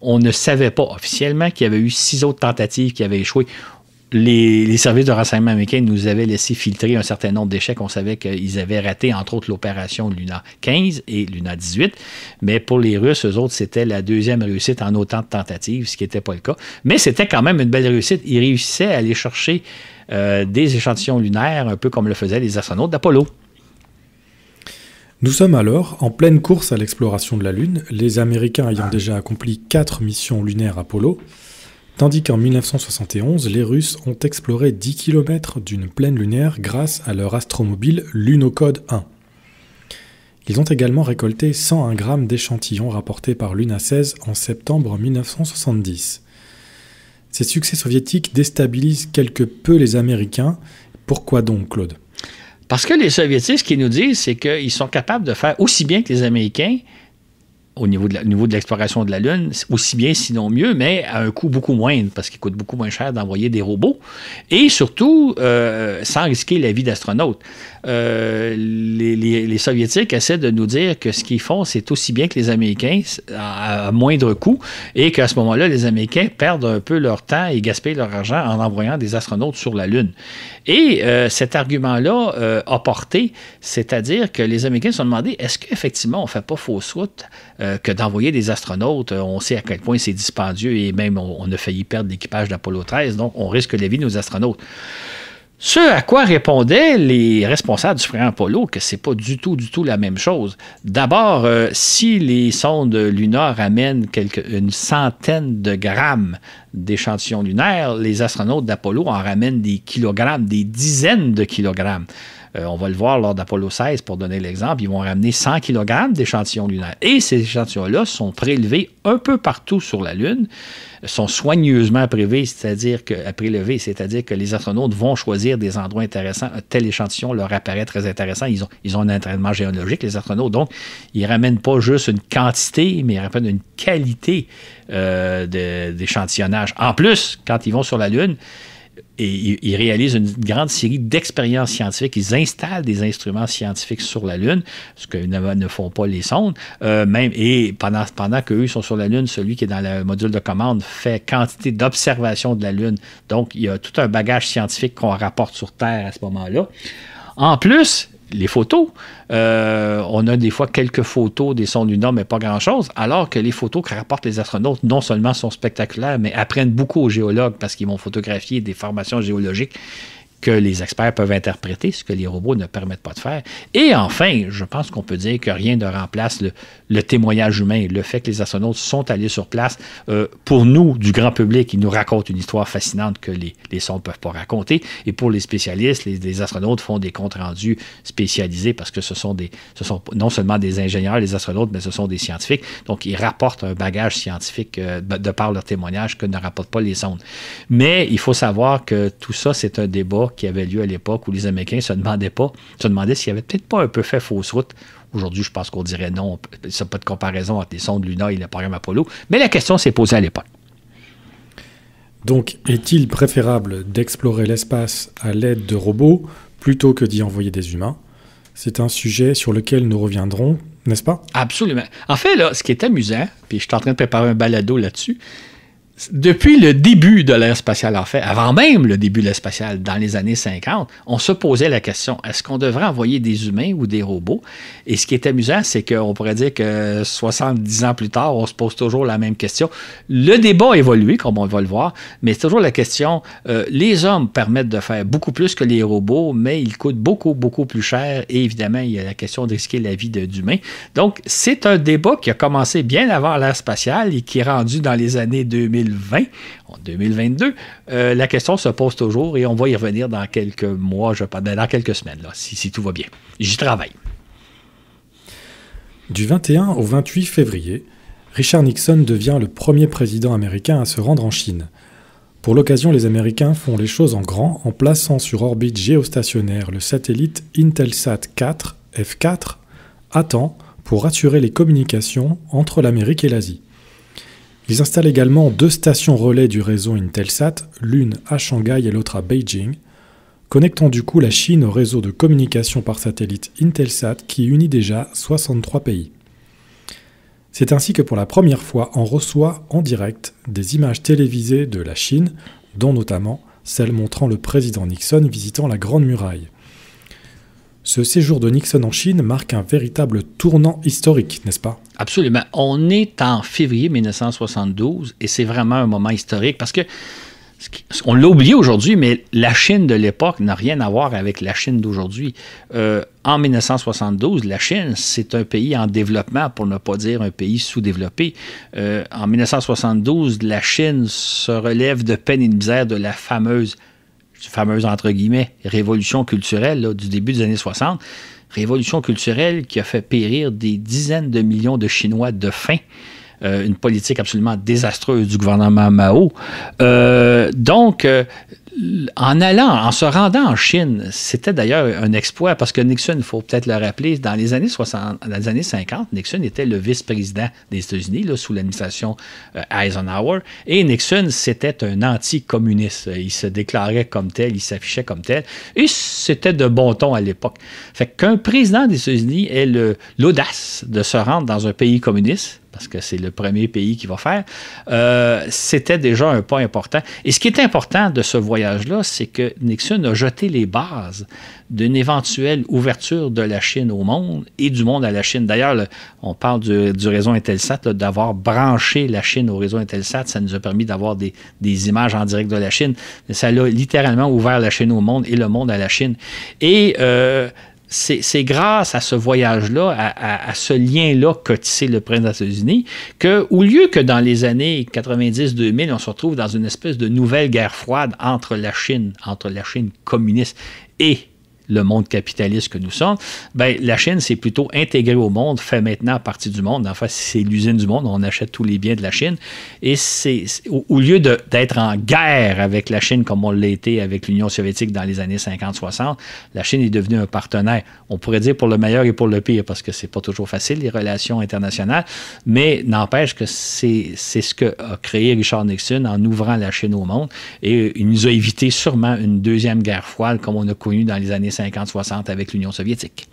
On ne savait pas officiellement qu'il y avait eu six autres tentatives qui avaient échoué. Les, services de renseignement américains nous avaient laissé filtrer un certain nombre d'échecs. On savait qu'ils avaient raté, entre autres, l'opération Luna 15 et Luna 18. Mais pour les Russes, eux autres, c'était la deuxième réussite en autant de tentatives, ce qui n'était pas le cas. Mais c'était quand même une belle réussite. Ils réussissaient à aller chercher euh, des échantillons lunaires, un peu comme le faisaient les astronautes d'Apollo. Nous sommes alors en pleine course à l'exploration de la Lune, les Américains ayant déjà accompli quatre missions lunaires Apollo, tandis qu'en 1971, les Russes ont exploré 10 km d'une plaine lunaire grâce à leur astromobile Lunocode 1. Ils ont également récolté 101 grammes d'échantillons rapportés par Luna 16 en septembre 1970. Ces succès soviétiques déstabilisent quelque peu les Américains. Pourquoi donc, Claude parce que les Soviétiques, ce qu'ils nous disent, c'est qu'ils sont capables de faire aussi bien que les Américains au niveau de, de l'exploration de la Lune, aussi bien, sinon mieux, mais à un coût beaucoup moindre, parce qu'il coûte beaucoup moins cher d'envoyer des robots, et surtout euh, sans risquer la vie d'astronautes. Euh, les, les, Soviétiques essaient de nous dire que ce qu'ils font, c'est aussi bien que les Américains, à, moindre coût, et qu'à ce moment-là, les Américains perdent un peu leur temps et gaspillent leur argent en envoyant des astronautes sur la Lune. Et euh, cet argument-là a porté, c'est-à-dire que les Américains se sont demandés est-ce qu'effectivement, on ne fait pas fausse route euh, que d'envoyer des astronautes. Euh, on sait à quel point c'est dispendieux et même on, a failli perdre l'équipage d'Apollo 13, donc on risque la vie de nos astronautes. Ce à quoi répondaient les responsables du frère Apollo que c'est pas du tout, du tout la même chose. D'abord, euh, si les sondes lunaires ramènent une centaine de grammes d'échantillons lunaires, les astronautes d'Apollo en ramènent des kilogrammes, des dizaines de kilogrammes. Euh, on va le voir lors d'Apollo 16, pour donner l'exemple, ils vont ramener 100 kg d'échantillons lunaires. Et ces échantillons-là sont prélevés un peu partout sur la Lune, sont soigneusement prélevés, c'est-à-dire que, euh, prélever, c'est-à-dire que les astronautes vont choisir des endroits intéressants. Un euh, tel échantillon leur apparaît très intéressant. Ils ont, ils ont un entraînement géologique, les astronautes. Donc, ils ne ramènent pas juste une quantité, mais ils ramènent une qualité d'échantillonnage. En plus, quand ils vont sur la Lune, et ils réalisent une grande série d'expériences scientifiques. Ils installent des instruments scientifiques sur la Lune, ce que ne font pas les sondes. Euh, même, et pendant, pendant qu'eux sont sur la Lune, celui qui est dans le module de commande fait quantité d'observations de la Lune. Donc, il y a tout un bagage scientifique qu'on rapporte sur Terre à ce moment-là. En plus, les photos. Euh, on a des fois quelques photos des sondes nord mais pas grand-chose, alors que les photos que rapportent les astronautes, non seulement sont spectaculaires, mais apprennent beaucoup aux géologues parce qu'ils vont photographier des formations géologiques que les experts peuvent interpréter, ce que les robots ne permettent pas de faire. Et enfin, je pense qu'on peut dire que rien ne remplace le, témoignage humain, le fait que les astronautes sont allés sur place. Euh, pour nous, du grand public, ils nous racontent une histoire fascinante que les, sondes ne peuvent pas raconter. Et pour les spécialistes, les, astronautes font des comptes rendus spécialisés parce que ce sont, des, ce sont non seulement des ingénieurs, les astronautes, mais ce sont des scientifiques. Donc, ils rapportent un bagage scientifique euh, de par leur témoignage que ne rapportent pas les sondes. Mais il faut savoir que tout ça, c'est un débat qui avait lieu à l'époque où les Américains se demandaient pas, se demandaient s'ils avait peut-être pas un peu fait fausse route. Aujourd'hui, je pense qu'on dirait non. Il Ça pas de comparaison entre les sondes Luna et le programme Apollo. Mais la question s'est posée à l'époque. Donc, est-il préférable d'explorer l'espace à l'aide de robots plutôt que d'y envoyer des humains C'est un sujet sur lequel nous reviendrons, n'est-ce pas Absolument. En fait, là, ce qui est amusant, puis je suis en train de préparer un balado là-dessus, depuis le début de l'ère spatiale, en fait, avant même le début de l'ère spatiale, dans les années 50, on se posait la question est-ce qu'on devrait envoyer des humains ou des robots Et ce qui est amusant, c'est qu'on pourrait dire que 70 ans plus tard, on se pose toujours la même question. Le débat a évolué, comme on va le voir, mais c'est toujours la question euh, les hommes permettent de faire beaucoup plus que les robots, mais ils coûtent beaucoup, beaucoup plus cher. Et évidemment, il y a la question de risquer la vie d'humains. Donc, c'est un débat qui a commencé bien avant l'ère spatiale et qui est rendu dans les années 2000 en 2022, euh, la question se pose toujours et on va y revenir dans quelques mois, je pas, ben, dans quelques semaines, si, si tout va bien. J'y travaille. Du 21 au 28 février, Richard Nixon devient le premier président américain à se rendre en Chine. Pour l'occasion, les Américains font les choses en grand en plaçant sur orbite géostationnaire le satellite Intelsat 4 F4 à temps pour assurer les communications entre l'Amérique et l'Asie. Ils installent également deux stations relais du réseau Intelsat, l'une à Shanghai et l'autre à Beijing, connectant du coup la Chine au réseau de communication par satellite Intelsat qui unit déjà 63 pays. C'est ainsi que pour la première fois, on reçoit en direct des images télévisées de la Chine, dont notamment celle montrant le président Nixon visitant la Grande Muraille. Ce séjour de Nixon en Chine marque un véritable tournant historique, n'est-ce pas Absolument. On est en février 1972 et c'est vraiment un moment historique parce que on l'a oublié aujourd'hui, mais la Chine de l'époque n'a rien à voir avec la Chine d'aujourd'hui. Euh, en 1972, la Chine, c'est un pays en développement, pour ne pas dire un pays sous-développé. Euh, en 1972, la Chine se relève de peine et de misère de la fameuse fameuse entre guillemets révolution culturelle du début des années 60, révolution culturelle qui a fait périr des dizaines de millions de Chinois de faim. Euh, une politique absolument désastreuse du gouvernement Mao. Euh, donc, euh, en allant, en se rendant en Chine, c'était d'ailleurs un exploit parce que Nixon, il faut peut-être le rappeler, dans les années 60, dans les années 50, Nixon était le vice-président des États-Unis sous l'administration euh, Eisenhower et Nixon, c'était un anti-communiste. Il se déclarait comme tel, il s'affichait comme tel et c'était de bon ton à l'époque. Fait qu'un président des États-Unis ait l'audace de se rendre dans un pays communiste, parce que c'est le premier pays qui va faire, euh, c'était déjà un pas important. Et ce qui est important de ce voyage là c'est que Nixon a jeté les bases d'une éventuelle ouverture de la Chine au monde et du monde à la Chine. D'ailleurs, on parle du, réseau Intelsat, d'avoir branché la Chine au réseau Intelsat, ça nous a permis d'avoir des, images en direct de la Chine. ça a littéralement ouvert la Chine au monde et le monde à la Chine. Et euh, c'est grâce à ce voyage-là, à, ce lien-là que tissé le prince des États-Unis, que, au lieu que dans les années 90-2000, on se retrouve dans une espèce de nouvelle guerre froide entre la Chine, entre la Chine communiste et le monde capitaliste que nous sommes, ben, la Chine s'est plutôt intégrée au monde, fait maintenant partie du monde. En fait, c'est l'usine du monde, on achète tous les biens de la Chine. Et c'est au, lieu d'être en guerre avec la Chine comme on l'a été avec l'Union soviétique dans les années 50-60, la Chine est devenue un partenaire. On pourrait dire pour le meilleur et pour le pire, parce que c'est pas toujours facile, les relations internationales, mais n'empêche que c'est ce que a créé Richard Nixon en ouvrant la Chine au monde. Et il nous a évité sûrement une deuxième guerre froide comme on a connu dans les années 50-60 avec l'Union soviétique.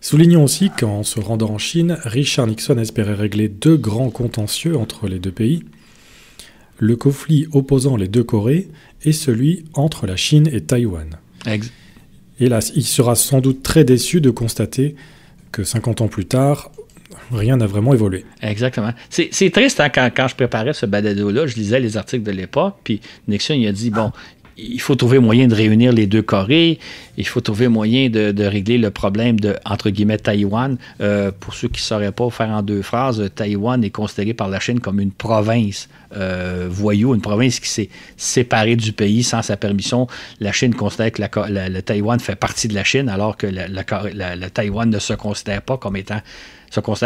Soulignons aussi qu'en se rendant en Chine, Richard Nixon espérait régler deux grands contentieux entre les deux pays, le conflit opposant les deux Corées et celui entre la Chine et Taïwan. Hélas, il sera sans doute très déçu de constater que 50 ans plus tard, rien n'a vraiment évolué. Exactement. C'est triste hein, quand, je préparais ce badado là je lisais les articles de l'époque, puis Nixon il a dit bon, il faut trouver moyen de réunir les deux Corées, il faut trouver moyen de, régler le problème de, entre guillemets, Taïwan. Euh, pour ceux qui ne sauraient pas faire en deux phrases, Taïwan est considéré par la Chine comme une province euh, voyou, une province qui s'est séparée du pays sans sa permission. La Chine considère que le Taïwan fait partie de la Chine, alors que le Taïwan ne se considère pas comme étant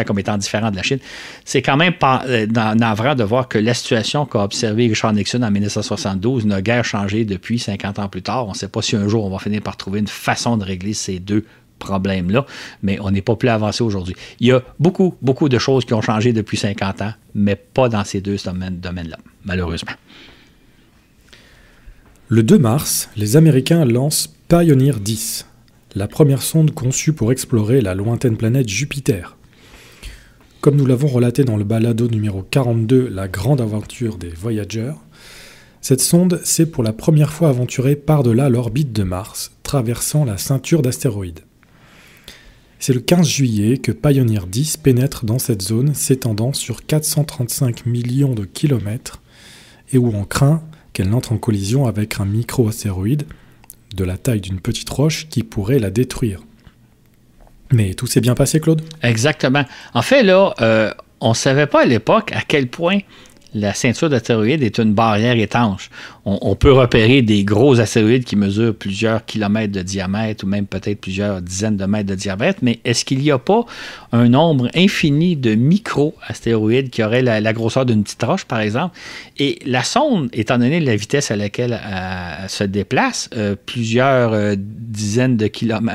comme étant différent de la Chine. C'est quand même pas, euh, navrant de voir que la situation qu'a observée Richard Nixon en 1972 n'a guère changé depuis 50 ans plus tard. On ne sait pas si un jour on va finir par trouver une façon de régler ces deux problème-là, mais on n'est pas plus avancé aujourd'hui. Il y a beaucoup, beaucoup de choses qui ont changé depuis 50 ans, mais pas dans ces deux domaines-là, malheureusement. Le 2 mars, les Américains lancent Pioneer 10, la première sonde conçue pour explorer la lointaine planète Jupiter. Comme nous l'avons relaté dans le balado numéro 42, La grande aventure des Voyageurs, cette sonde s'est pour la première fois aventurée par-delà l'orbite de Mars, traversant la ceinture d'astéroïdes. C'est le 15 juillet que Pioneer 10 pénètre dans cette zone s'étendant sur 435 millions de kilomètres et où on craint qu'elle n'entre en collision avec un micro-astéroïde de la taille d'une petite roche qui pourrait la détruire. Mais tout s'est bien passé, Claude Exactement. En fait, là, euh, on ne savait pas à l'époque à quel point la ceinture d'astéroïdes est une barrière étanche. On, peut repérer des gros astéroïdes qui mesurent plusieurs kilomètres de diamètre ou même peut-être plusieurs dizaines de mètres de diamètre, mais est-ce qu'il n'y a pas un nombre infini de micro-astéroïdes qui auraient la, grosseur d'une petite roche, par exemple? Et la sonde, étant donné la vitesse à laquelle euh, elle, se déplace, euh, plusieurs euh, dizaines de kilomètres,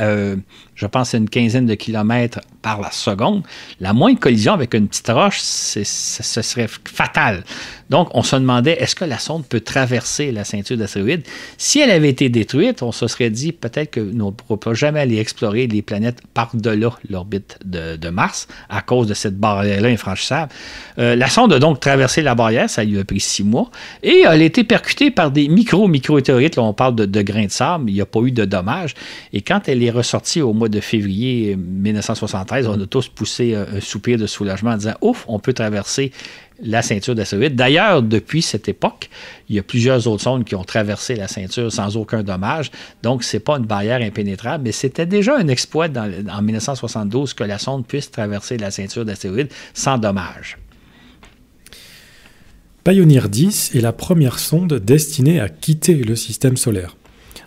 je pense, à une quinzaine de kilomètres par la seconde, la moindre collision avec une petite roche, ce serait fatal. Donc, on se demandait, est-ce que la sonde peut traverser la ceinture d'astéroïdes? Si elle avait été détruite, on se serait dit peut-être que nous ne pourrons jamais aller explorer les planètes par-delà l'orbite de, Mars à cause de cette barrière-là infranchissable. Euh, la sonde a donc traversé la barrière, ça lui a pris six mois, et elle a été percutée par des micro micro Là, on parle de, de grains de sable, il n'y a pas eu de dommages. Et quand elle est ressortie au mois de février 1973, on a tous poussé euh, un soupir de soulagement en disant Ouf, on peut traverser la ceinture d'astéroïdes. D'ailleurs, depuis cette époque, il y a plusieurs autres sondes qui ont traversé la ceinture sans aucun dommage. Donc, ce n'est pas une barrière impénétrable, mais c'était déjà un exploit en 1972 que la sonde puisse traverser la ceinture d'astéroïdes sans dommage. Pioneer 10 est la première sonde destinée à quitter le système solaire.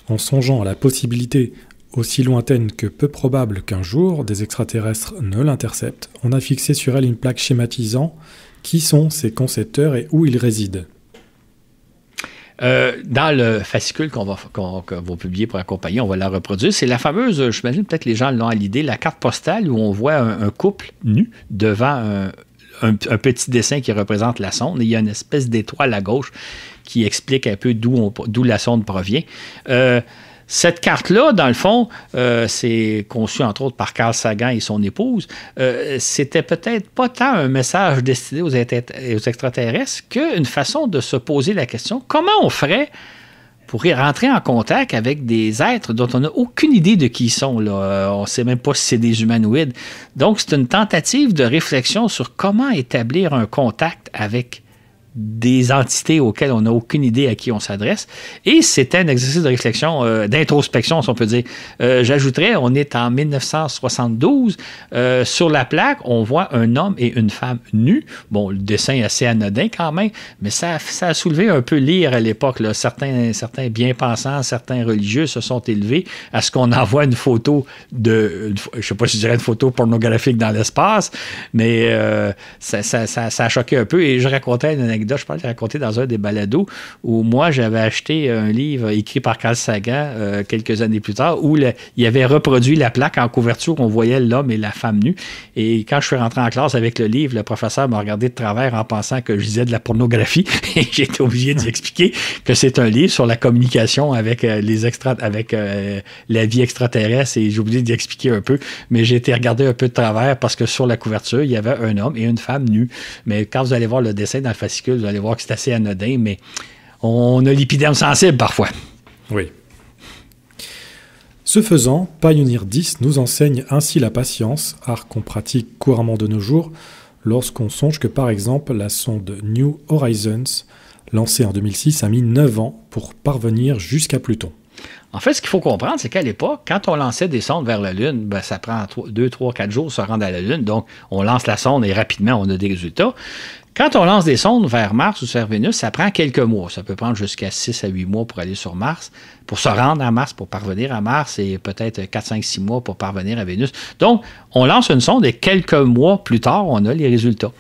En songeant à la possibilité aussi lointaine que peu probable qu'un jour des extraterrestres ne l'interceptent, on a fixé sur elle une plaque schématisant qui sont ces concepteurs et où ils résident euh, dans le fascicule qu'on va, publier pour accompagner, on va la reproduire. C'est la fameuse, euh, je m'imagine peut-être les gens l'ont à l'idée, la carte postale où on voit un, couple nu devant un, petit dessin qui représente la sonde. il y a une espèce d'étoile à gauche qui explique un peu d'où la sonde provient. Euh, cette carte-là, dans le fond, euh, c'est conçu entre autres par Carl Sagan et son épouse. Euh, c'était peut-être pas tant un message destiné aux, extraterrestres qu'une façon de se poser la question comment on ferait pour y rentrer en contact avec des êtres dont on n'a aucune idée de qui ils sont. Là. Euh, on ne sait même pas si c'est des humanoïdes. Donc, c'est une tentative de réflexion sur comment établir un contact avec des entités auxquelles on n'a aucune idée à qui on s'adresse. Et c'était un exercice de réflexion, euh, d'introspection, si on peut dire. Euh, j'ajouterais, on est en 1972. Euh, sur la plaque, on voit un homme et une femme nus. Bon, le dessin est assez anodin quand même, mais ça, ça a soulevé un peu l'ire à l'époque. Certains, certains bien-pensants, certains religieux se sont élevés à ce qu'on *laughs* envoie une photo de, je sais pas si je dirais une photo pornographique dans l'espace, mais ça, ça, ça, a choqué un peu. Et je racontais une anecdote je je de raconter dans un des balados, où moi, j'avais acheté un livre écrit par Carl Sagan euh, quelques années plus tard, où il avait reproduit la plaque en couverture, où on voyait l'homme et la femme nue. Et quand je suis rentré en classe avec le livre, le professeur m'a regardé de travers en pensant que je disais de la pornographie, *laughs* et j'ai été obligé d'expliquer que c'est un livre sur la communication avec euh, les avec euh, la vie extraterrestre, et j'ai oublié d'y expliquer un peu, mais j'ai été regardé un peu de travers parce que sur la couverture, il y avait un homme et une femme nus. Mais quand vous allez voir le dessin dans le fascicule, vous allez voir que c'est assez anodin, mais on a l'épiderme sensible parfois. Oui. Ce faisant, Pioneer 10 nous enseigne ainsi la patience, art qu'on pratique couramment de nos jours, lorsqu'on songe que par exemple la sonde New Horizons, lancée en 2006, a mis 9 ans pour parvenir jusqu'à Pluton. En fait, ce qu'il faut comprendre, c'est qu'à l'époque, quand on lançait des sondes vers la Lune, ben, ça prend 2, 3, 4 jours de se rendre à la Lune. Donc, on lance la sonde et rapidement, on a des résultats. Quand on lance des sondes vers Mars ou vers Vénus, ça prend quelques mois. Ça peut prendre jusqu'à 6 à 8 mois pour aller sur Mars, pour se rendre à Mars, pour parvenir à Mars, et peut-être 4, 5, 6 mois pour parvenir à Vénus. Donc, on lance une sonde et quelques mois plus tard, on a les résultats.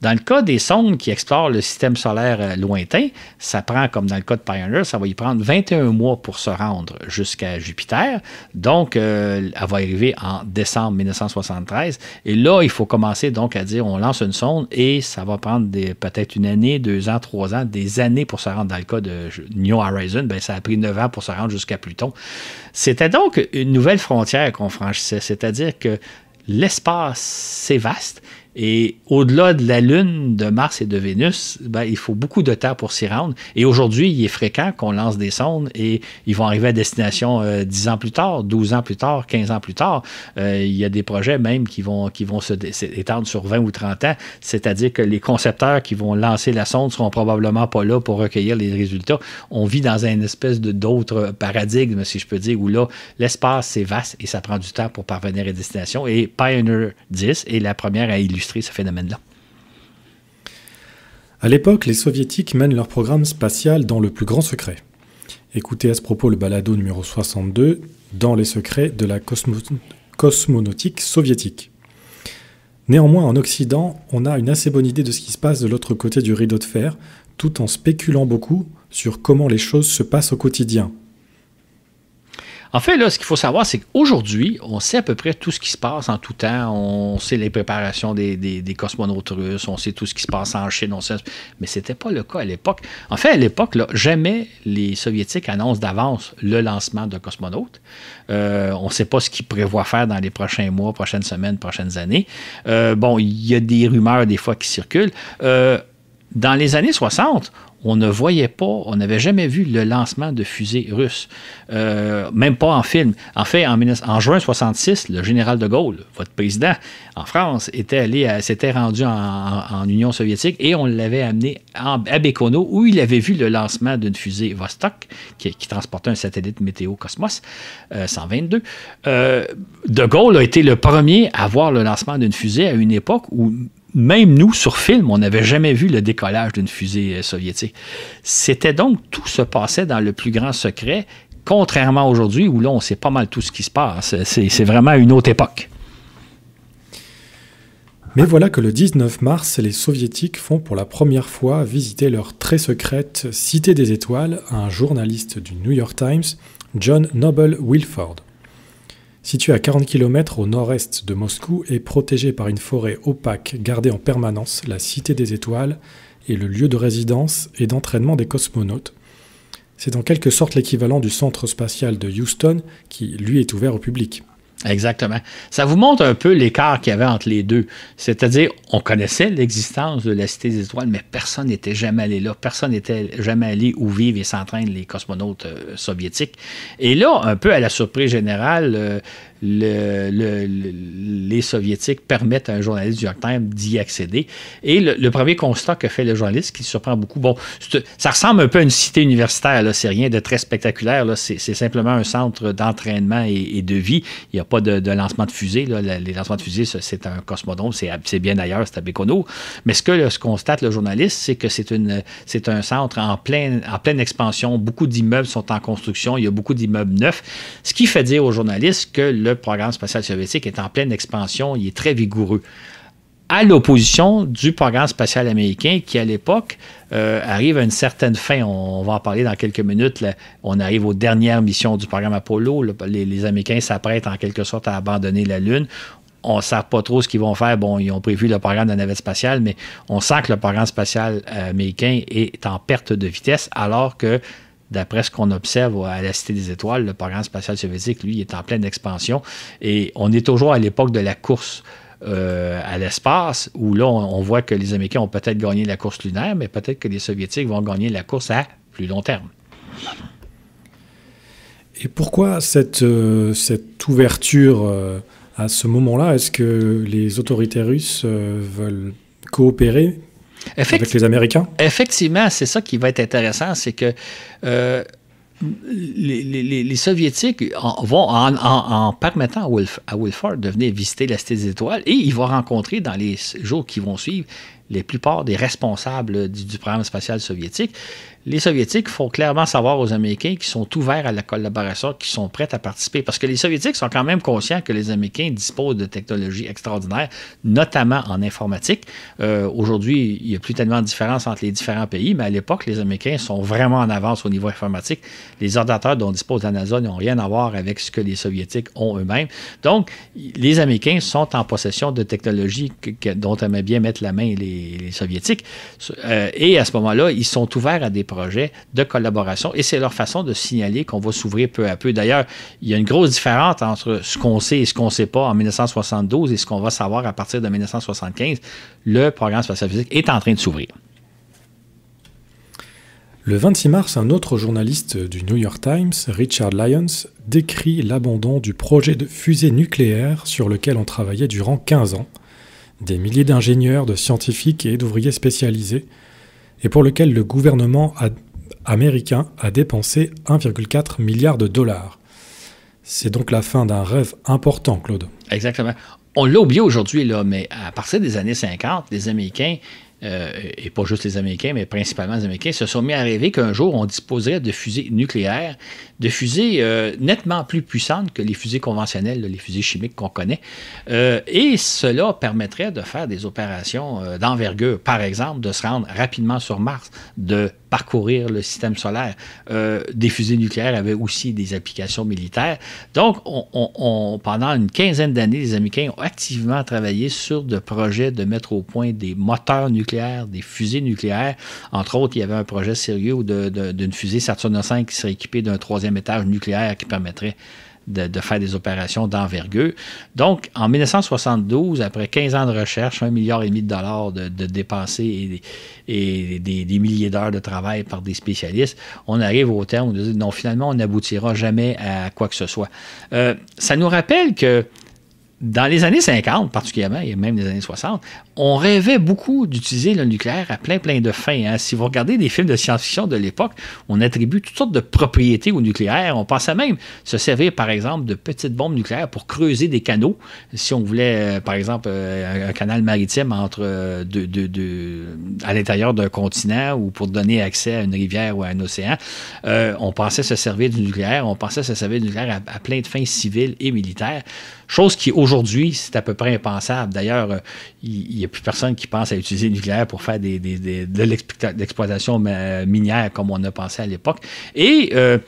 Dans le cas des sondes qui explorent le système solaire euh, lointain, ça prend, comme dans le cas de Pioneer, ça va y prendre 21 mois pour se rendre jusqu'à Jupiter. Donc, euh, elle va arriver en décembre 1973. Et là, il faut commencer donc à dire, on lance une sonde et ça va prendre peut-être une année, deux ans, trois ans, des années pour se rendre. Dans le cas de New Horizon, ben, ça a pris neuf ans pour se rendre jusqu'à Pluton. C'était donc une nouvelle frontière qu'on franchissait, c'est-à-dire que l'espace, c'est vaste et au-delà de la Lune, de Mars et de Vénus, ben, il faut beaucoup de temps pour s'y rendre. Et aujourd'hui, il est fréquent qu'on lance des sondes et ils vont arriver à destination 10 euh, ans plus tard, 12 ans plus tard, 15 ans plus tard. Euh, il y a des projets même qui vont, qui vont se étendre sur 20 ou 30 ans. C'est-à-dire que les concepteurs qui vont lancer la sonde seront probablement pas là pour recueillir les résultats. On vit dans un espèce de d'autres paradigmes, si je peux dire, où là, l'espace, c'est vaste et ça prend du temps pour parvenir à destination. Et Pioneer 10 est la première à illustrer à l'époque, les soviétiques mènent leur programme spatial dans le plus grand secret. Écoutez à ce propos le balado numéro 62 dans les secrets de la cosmonautique soviétique. Néanmoins, en Occident, on a une assez bonne idée de ce qui se passe de l'autre côté du rideau de fer, tout en spéculant beaucoup sur comment les choses se passent au quotidien, en fait, là, ce qu'il faut savoir, c'est qu'aujourd'hui, on sait à peu près tout ce qui se passe en tout temps. On sait les préparations des, cosmonautes russes, on sait tout ce qui se passe en Chine, on sait... Mais ce n'était pas le cas à l'époque. En fait, à l'époque, jamais les Soviétiques annoncent d'avance le lancement d'un cosmonaute. Euh, on ne sait pas ce qu'ils prévoient faire dans les prochains mois, prochaines semaines, prochaines années. Euh, bon, il y a des rumeurs des fois qui circulent. Euh, dans les années 60, on ne voyait pas, on n'avait jamais vu le lancement de fusées russes, euh, même pas en film. En fait, en, juin 1966, le général de Gaulle, votre président en France, était allé, s'était rendu en, Union soviétique et on l'avait amené à Bekono, où il avait vu le lancement d'une fusée Vostok qui, transportait un satellite météo Cosmos 122. Euh, euh, de Gaulle a été le premier à voir le lancement d'une fusée à une époque où même nous, sur film, on n'avait jamais vu le décollage d'une fusée euh, soviétique. C'était donc, tout se passait dans le plus grand secret, contrairement aujourd'hui où là, on sait pas mal tout ce qui se passe. C'est vraiment une autre époque. Mais voilà que le 19 mars, les soviétiques font pour la première fois visiter leur très secrète Cité des Étoiles à un journaliste du New York Times, John Noble Wilford. Situé à 40 km au nord-est de Moscou et protégé par une forêt opaque gardée en permanence, la Cité des Étoiles est le lieu de résidence et d'entraînement des cosmonautes. C'est en quelque sorte l'équivalent du centre spatial de Houston qui, lui, est ouvert au public. Exactement. Ça vous montre un peu l'écart qu'il y avait entre les deux. C'est-à-dire, on connaissait l'existence de la Cité des Étoiles, mais personne n'était jamais allé là. Personne n'était jamais allé où vivent et s'entraînent les cosmonautes euh, soviétiques. Et là, un peu à la surprise générale, euh, les Soviétiques permettent à un journaliste du York d'y accéder. Et le, premier constat que fait le journaliste, qui surprend beaucoup, bon, ça ressemble un peu à une cité universitaire, c'est rien de très spectaculaire, c'est simplement un centre d'entraînement et, de vie. Il n'y a pas de, lancement de fusée. Là. les lancements de fusée, c'est un cosmodrome, c'est bien ailleurs, c'est à Bécono. Mais ce que ce constate le journaliste, c'est que c'est un centre en, en pleine expansion. Beaucoup d'immeubles sont en construction, il y a beaucoup d'immeubles neufs, ce qui fait dire au journaliste que le le programme spatial soviétique est en pleine expansion, il est très vigoureux à l'opposition du programme spatial américain qui, à l'époque, euh, arrive à une certaine fin. On, va en parler dans quelques minutes. On arrive aux dernières missions du programme Apollo. Les, Américains s'apprêtent en quelque sorte à abandonner la Lune. On ne sait pas trop ce qu'ils vont faire. Bon, ils ont prévu le programme de navette spatiale, mais on sent que le programme spatial euh, américain est en perte de vitesse alors que d'après ce qu'on observe à la Cité des Étoiles, le programme spatial soviétique, lui, est en pleine expansion. Et on est toujours à l'époque de la course. Euh, à l'espace, où là, on, voit que les Américains ont peut-être gagné la course lunaire, mais peut-être que les Soviétiques vont gagner la course à plus long terme. Et pourquoi cette, euh, cette ouverture euh, à ce moment-là Est-ce que les autorités russes veulent coopérer les Américains? Effectivement, c'est ça qui va être intéressant, c'est que euh, les, Soviétiques vont, en, permettant à, Wilford de venir visiter la Cité des Étoiles, et il va rencontrer dans les jours qui vont suivre les plupart des responsables du programme spatial soviétique les Soviétiques font clairement savoir aux Américains qu'ils sont ouverts à la collaboration, qu'ils sont prêts à participer. Parce que les Soviétiques sont quand même conscients que les Américains disposent de technologies extraordinaires, notamment en informatique. Euh, aujourd'hui, il n'y a plus tellement de différence entre les différents pays, mais à l'époque, les Américains sont vraiment en avance au niveau informatique. Les ordinateurs dont dispose la n'ont rien à voir avec ce que les Soviétiques ont eux-mêmes. Donc, les Américains sont en possession de technologies dont aimaient bien mettre la main les, Soviétiques. Euh, et à ce moment-là, ils sont ouverts à des projet de collaboration et c'est leur façon de signaler qu'on va s'ouvrir peu à peu. D'ailleurs, il y a une grosse différence entre ce qu'on sait et ce qu'on ne sait pas en 1972 et ce qu'on va savoir à partir de 1975. Le programme spatial physique est en train de s'ouvrir. Le 26 mars, un autre journaliste du New York Times, Richard Lyons, décrit l'abandon du projet de fusée nucléaire sur lequel on travaillait durant 15 ans. Des milliers d'ingénieurs, de scientifiques et d'ouvriers spécialisés et pour lequel le gouvernement américain a dépensé 1,4 milliard de dollars. C'est donc la fin d'un rêve important, Claude. Exactement. On l'a oublié aujourd'hui, là, mais à partir des années 50, les Américains euh, et pas juste les Américains, mais principalement les Américains, se sont mis à rêver qu'un jour on disposerait de fusées nucléaires, de fusées euh, nettement plus puissantes que les fusées conventionnelles, les fusées chimiques qu'on connaît. Euh, et cela permettrait de faire des opérations d'envergure, par exemple, de se rendre rapidement sur Mars, de parcourir le système solaire. Euh, des fusées nucléaires avaient aussi des applications militaires. Donc, pendant une quinzaine d'années, les Américains ont activement travaillé sur de projets de mettre au point des moteurs nucléaires, des fusées nucléaires. Entre autres, il y avait un projet sérieux d'une fusée Saturn 5 qui serait équipée d'un troisième étage nucléaire qui permettrait de, faire des opérations d'envergure. Donc, en 1972, après 15 ans de recherche, un milliard et demi de dollars de, de dépensés et, des, milliers d'heures de travail par des spécialistes, on arrive au terme on dit, non, finalement, on n'aboutira jamais à quoi que ce soit. Euh, ça nous rappelle que dans les années 50 particulièrement, et même les années 60, on rêvait beaucoup d'utiliser le nucléaire à plein plein de fins. Hein. Si vous regardez des films de science-fiction de l'époque, on attribue toutes sortes de propriétés au nucléaire. On pensait même se servir, par exemple, de petites bombes nucléaires pour creuser des canaux. Si on voulait, euh, par exemple, euh, un canal maritime entre euh, à l'intérieur d'un continent ou pour donner accès à une rivière ou à un océan, on pensait se servir du nucléaire. On pensait se servir du nucléaire à plein de fins civiles et militaires. Chose qui, aujourd'hui, c'est à peu près impensable. D'ailleurs, euh, il n'y a plus personne qui pense à utiliser le nucléaire pour faire des, de l'exploitation euh, minière comme on a pensé à l'époque. Et euh,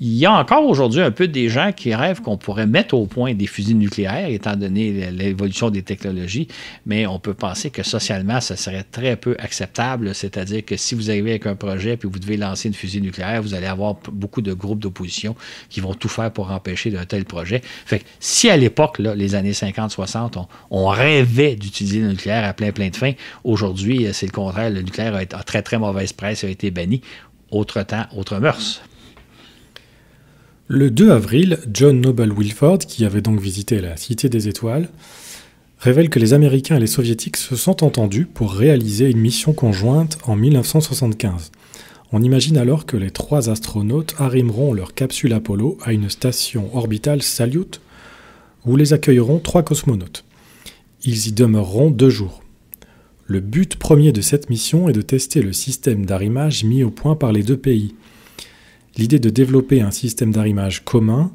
il y a encore aujourd'hui un peu des gens qui rêvent qu'on pourrait mettre au point des fusils nucléaires, étant donné l'évolution des technologies, mais on peut penser que socialement, ça serait très peu acceptable, c'est-à-dire que si vous arrivez avec un projet puis vous devez lancer une fusée nucléaire, vous allez avoir beaucoup de groupes d'opposition qui vont tout faire pour empêcher un tel projet. Fait que si à l'époque, les années 50-60, on, rêvait d'utiliser le nucléaire à plein plein de fins, aujourd'hui, euh, c'est le contraire, le nucléaire a, été à très très mauvaise presse, a été banni. Autre temps, autre mœurs. Le 2 avril, John Noble Wilford, qui avait donc visité la Cité des Étoiles, révèle que les Américains et les Soviétiques se sont entendus pour réaliser une mission conjointe en 1975. On imagine alors que les trois astronautes arrimeront leur capsule Apollo à une station orbitale Salyut, où les accueilleront trois cosmonautes. Ils y demeureront deux jours. Le but premier de cette mission est de tester le système d'arrimage mis au point par les deux pays l'idée de développer un système d'arrimage commun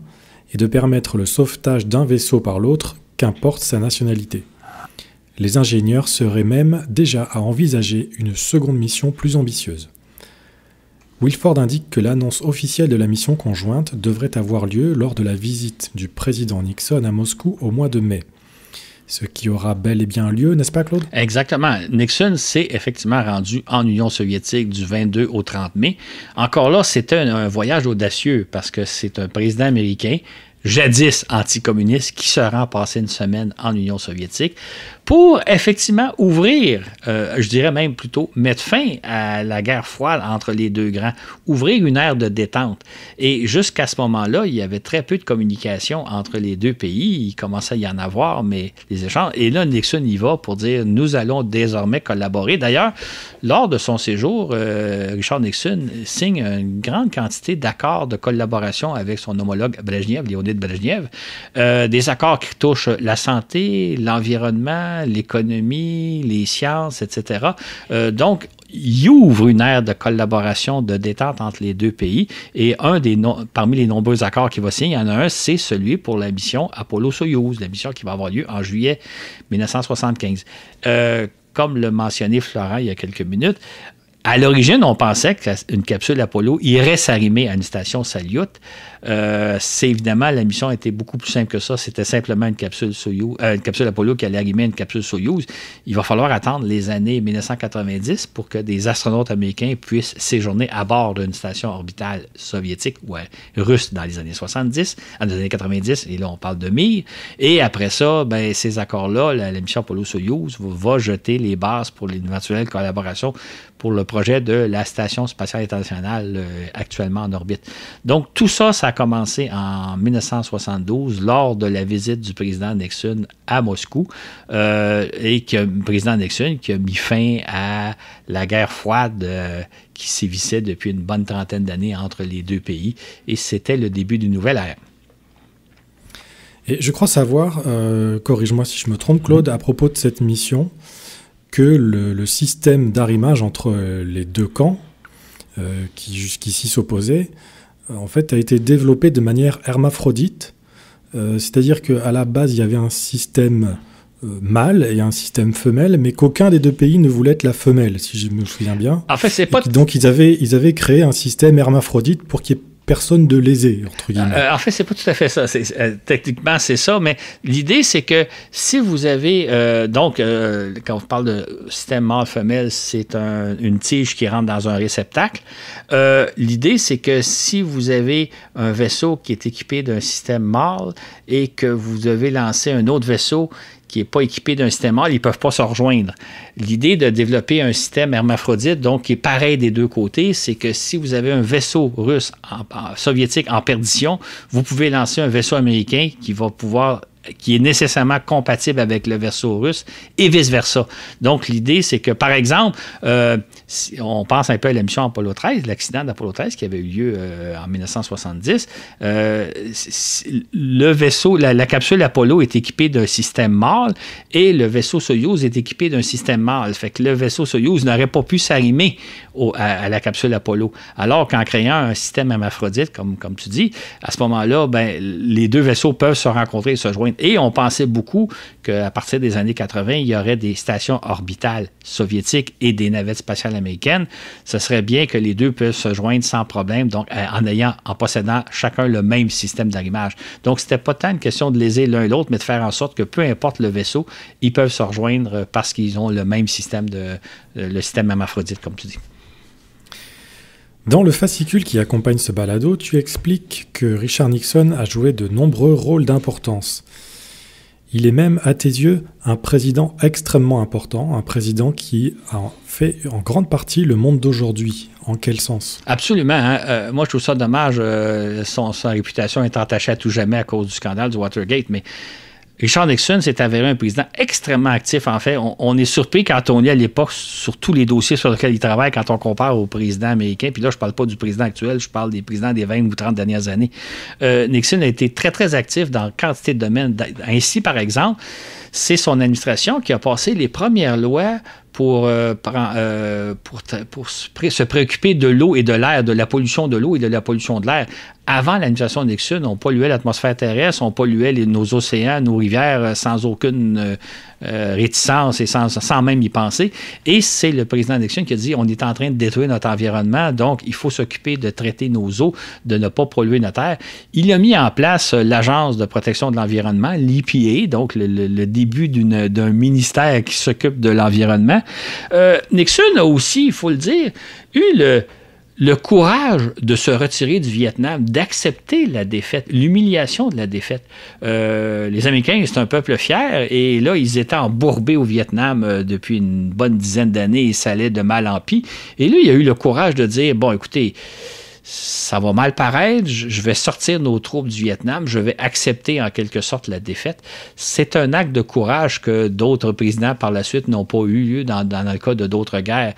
et de permettre le sauvetage d'un vaisseau par l'autre, qu'importe sa nationalité. Les ingénieurs seraient même déjà à envisager une seconde mission plus ambitieuse. Wilford indique que l'annonce officielle de la mission conjointe devrait avoir lieu lors de la visite du président Nixon à Moscou au mois de mai ce qui aura bel et bien lieu, n'est-ce pas, Claude? Exactement. Nixon s'est effectivement rendu en Union soviétique du 22 au 30 mai. Encore là, c'était un, voyage audacieux parce que c'est un président américain jadis anticommuniste qui se rend passer une semaine en Union soviétique pour effectivement ouvrir, euh, je dirais même plutôt mettre fin à la guerre froide entre les deux grands, ouvrir une ère de détente. Et jusqu'à ce moment-là, il y avait très peu de communication entre les deux pays. Il commençait à y en avoir, mais les échanges. Et là, Nixon y va pour dire nous allons désormais collaborer. D'ailleurs, lors de son séjour, euh, Richard Nixon signe une grande quantité d'accords de collaboration avec son homologue Brezhnev, Léonid Brezhnev, euh, des accords qui touchent la santé, l'environnement, l'économie, les sciences, etc. Euh, donc, il ouvre une ère de collaboration, de détente entre les deux pays. Et un des parmi les nombreux accords qu'il va signer, il y en a un, c'est celui pour la mission Apollo-Soyuz, la mission qui va avoir lieu en juillet 1975. Euh, comme le mentionnait Florent il y a quelques minutes, à l'origine, on pensait qu'une capsule Apollo irait s'arrimer à une station Salyut. Euh, c'est évidemment, la mission était beaucoup plus simple que ça. C'était simplement une capsule, euh, une capsule Apollo qui allait à une capsule Soyuz. Il va falloir attendre les années 1990 pour que des astronautes américains puissent séjourner à bord d'une station orbitale soviétique ou euh, russe dans les années 70, dans les années 90, et là on parle de Mir. Et après ça, ben, ces accords-là, la, mission Apollo-Soyuz va jeter les bases pour l'éventuelle collaboration pour le projet de la station spatiale internationale actuellement en orbite. Donc tout ça, ça a commencé en 1972 lors de la visite du président Nixon à Moscou euh, et que le président Nixon qui a mis fin à la guerre froide euh, qui sévissait depuis une bonne trentaine d'années entre les deux pays et c'était le début d'une nouvelle ère. Et je crois savoir, euh, corrige-moi si je me trompe Claude, à propos de cette mission, que le, le système d'arrimage entre les deux camps qui jusqu'ici s'opposaient euh, en fait, a été développée de manière hermaphrodite. Euh, c'est-à-dire qu'à la base, il y avait un système euh, mâle et un système femelle, mais qu'aucun des deux pays ne voulait être la femelle, si je me souviens bien. En fait, c'est pas. donc, ils avaient, ils avaient créé un système hermaphrodite pour qu'il n'y ait personne de lésé, entre euh, guillemets. en fait, c'est pas tout à fait ça. Euh, techniquement, c'est ça, mais l'idée, c'est que si vous avez, euh, donc, quand on parle de système mâle-femelle, c'est une tige qui rentre dans un réceptacle. l'idée, c'est que si vous avez un vaisseau qui est équipé d'un système mâle et que vous devez lancer un autre vaisseau qui n'est pas équipé d'un système ils ne peuvent pas se rejoindre. L'idée de développer un système hermaphrodite, donc qui est pareil des deux côtés, c'est que si vous avez un vaisseau russe soviétique en perdition, vous pouvez lancer un vaisseau américain qui va pouvoir qui est nécessairement compatible avec le verso russe et vice-versa. Donc, l'idée, c'est que, par exemple, euh, si on pense un peu à l'émission Apollo 13, l'accident d'Apollo 13 qui avait eu lieu euh, en 1970. Euh, le vaisseau, la, capsule Apollo est équipée d'un système mâle et le vaisseau Soyuz est équipé d'un système mâle. Fait que le vaisseau Soyuz n'aurait pas pu s'arrimer à, la capsule Apollo. Alors qu'en créant un système hermaphrodite, comme, comme tu dis, à ce moment-là, ben, les deux vaisseaux peuvent se rencontrer et se joindre et on pensait beaucoup qu'à partir des années 80, il y aurait des stations orbitales soviétiques et des navettes spatiales américaines. Ce serait bien que les deux puissent se joindre sans problème, donc euh, en ayant, en possédant chacun le même système d'arrimage. Donc, c'était pas tant une question de léser l'un l'autre, mais de faire en sorte que peu importe le vaisseau, ils peuvent se rejoindre euh, parce qu'ils ont le même système de euh, le système amaphrodite comme tu dis. Dans le fascicule qui accompagne ce balado, tu expliques que Richard Nixon a joué de nombreux rôles d'importance. Il est même, à tes yeux, un président extrêmement important, un président qui a fait en grande partie le monde d'aujourd'hui. En quel sens Absolument. Hein. Euh, moi, je trouve ça dommage. Euh, son, sa réputation est entachée à tout jamais à cause du scandale du Watergate, mais Richard Nixon s'est avéré un président extrêmement actif, en fait. On, est surpris quand on lit à l'époque sur tous les dossiers sur lesquels il travaille, quand on compare au président américain. Puis là, je ne parle pas du président actuel, je parle des présidents des 20 ou 30 dernières années. Euh, Nixon a été très, très actif dans quantité de domaines. Ainsi, par exemple, c'est son administration qui a passé les premières lois pour, euh, euh, se préoccuper de l'eau et de l'air, de la pollution de l'eau et de la pollution de l'air avant l'administration de Nixon, on polluait l'atmosphère terrestre, on polluait nos océans, nos rivières euh, sans aucune euh, euh, réticence et sans, même y penser. Et c'est le président Nixon qui a dit on est en train de détruire notre environnement, donc il faut s'occuper de traiter nos eaux, de ne pas polluer notre terre. Il a mis en place l'Agence de protection de l'environnement, l'EPA, donc le, début d'un ministère qui s'occupe de l'environnement. Nixon a aussi, il faut le dire, eu le le courage de se retirer du Vietnam, d'accepter la défaite, l'humiliation de la défaite. Euh, les Américains, c'est un peuple fier, et là, ils étaient embourbés au Vietnam euh, depuis une bonne dizaine d'années, et ça allait de mal en pis. Et là, il y a eu le courage de dire, bon, écoutez, ça va mal paraître, je vais sortir nos troupes du Vietnam, je vais accepter en quelque sorte la défaite. C'est un acte de courage que d'autres présidents par la suite n'ont pas eu lieu dans, dans le cas de d'autres guerres.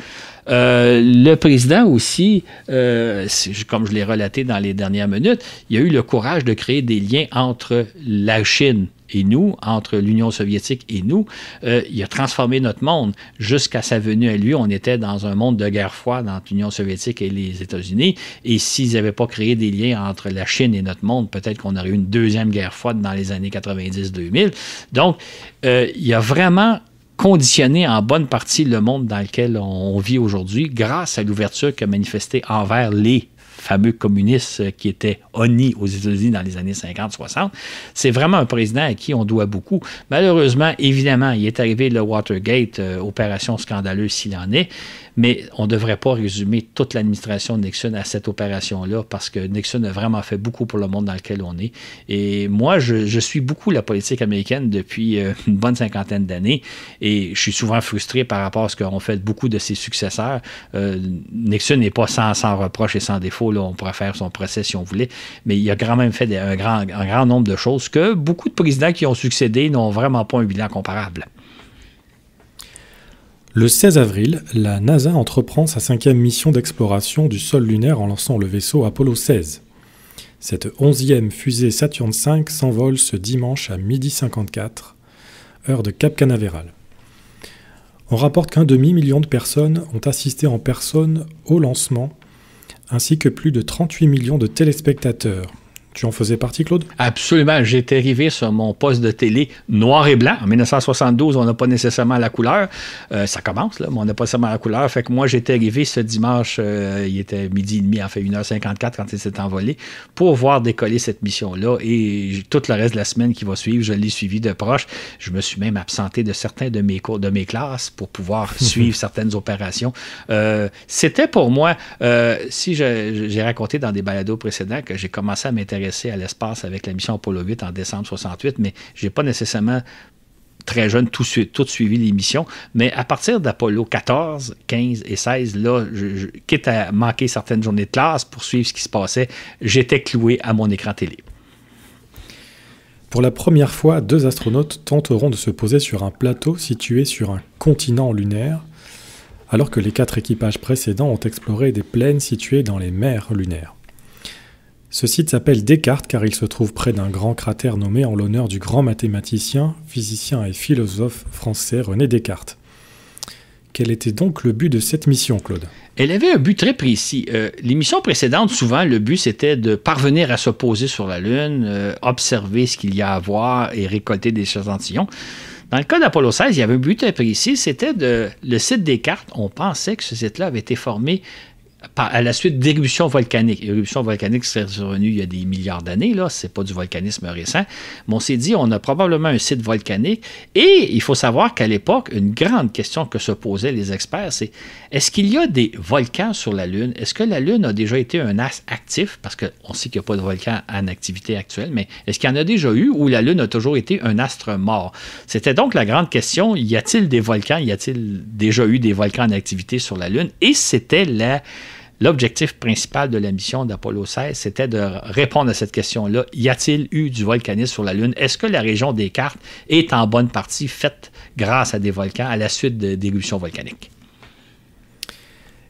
Euh, le président aussi, euh, comme je l'ai relaté dans les dernières minutes, il a eu le courage de créer des liens entre la Chine et nous, entre l'Union soviétique et nous, euh, il a transformé notre monde. Jusqu'à sa venue à lui, on était dans un monde de guerre froide entre l'Union soviétique et les États-Unis. Et s'ils n'avaient pas créé des liens entre la Chine et notre monde, peut-être qu'on aurait eu une deuxième guerre froide dans les années 90-2000. Donc, il y a vraiment conditionné en bonne partie le monde dans lequel on vit aujourd'hui grâce à l'ouverture qu'a manifestée envers les fameux communistes euh, qui étaient honnis aux États-Unis dans les années 50-60. C'est vraiment un président à qui on doit beaucoup. Malheureusement, évidemment, il est arrivé le Watergate, euh, opération scandaleuse s'il en est, mais on ne devrait pas résumer toute l'administration de Nixon à cette opération-là parce que Nixon a vraiment fait beaucoup pour le monde dans lequel on est. Et moi, je, suis beaucoup la politique américaine depuis euh, *laughs* une bonne cinquantaine d'années et je suis souvent frustré par rapport à ce qu'ont fait beaucoup de ses successeurs. Euh, Nixon n'est pas sans, reproche et sans défaut. on pourrait faire son procès si on voulait, mais il a quand même fait un, grand, un grand nombre de choses que beaucoup de présidents qui ont succédé n'ont vraiment pas un bilan comparable. Le 16 avril, la NASA entreprend sa cinquième mission d'exploration du sol lunaire en lançant le vaisseau Apollo 16. Cette onzième fusée Saturne V s'envole ce dimanche à 12h54, heure de Cap Canaveral. On rapporte qu'un demi-million de personnes ont assisté en personne au lancement, ainsi que plus de 38 millions de téléspectateurs. Tu en faisais partie, Claude? Absolument. J'étais arrivé sur mon poste de télé noir et blanc. En 1972, on n'a pas nécessairement la couleur. Euh, ça commence, là, mais on n'a pas seulement la couleur. Fait que moi, j'étais arrivé ce dimanche, euh, il était midi et demi, en fait 1h54 quand il s'est envolé, pour voir décoller cette mission-là. Et tout le reste de la semaine qui va suivre, je l'ai suivi de proche. Je me suis même absenté de certains de mes cours, de mes classes pour pouvoir *laughs* suivre certaines opérations. Euh, c'était pour moi, si j'ai raconté dans des balados précédents que j'ai commencé à m'intéresser à l'espace avec la mission Apollo 8 en décembre 68, mais je n'ai pas nécessairement très jeune, tout, tout suivi missions. Mais à partir d'Apollo 14, 15 et 16, là, quitte à manquer certaines journées de classe pour suivre ce qui se passait, j'étais cloué à mon écran télé. Pour la première fois, deux astronautes tenteront de se poser sur un plateau situé sur un continent lunaire, alors que les quatre équipages précédents ont exploré des plaines situées dans les mers lunaires. Ce site s'appelle Descartes car il se trouve près d'un grand cratère nommé en l'honneur du grand mathématicien, physicien et philosophe français René Descartes. Quel était donc le but de cette mission, Claude Elle avait un but très précis. Euh, les missions précédentes, souvent, le but c'était de parvenir à se poser sur la Lune, euh, observer ce qu'il y a à voir et récolter des échantillons. Dans le cas d'Apollo 16, il y avait un but très précis, c'était de le site Descartes. On pensait que ce site-là avait été formé à la suite d'éruptions volcaniques. Éruptions volcaniques seraient survenues il y a des milliards d'années, là, c'est pas du volcanisme récent. Mais on s'est dit, on a probablement un site volcanique. Et il faut savoir qu'à l'époque, une grande question que se posaient les experts, c'est est-ce qu'il y a des volcans sur la Lune? Est-ce que la Lune a déjà été un astre actif? Parce qu'on sait qu'il n'y a pas de volcan en activité actuelle, mais est-ce qu'il y en a déjà eu ou la Lune a toujours été un astre mort? C'était donc la grande question, y a-t-il des volcans? Y a-t-il déjà eu des volcans en activité sur la Lune? Et c'était la L'objectif principal de la mission d'Apollo 16, c'était de répondre à cette question-là. Y a-t-il eu du volcanisme sur la Lune? Est-ce que la région des cartes est en bonne partie faite grâce à des volcans à la suite d'éruptions volcaniques?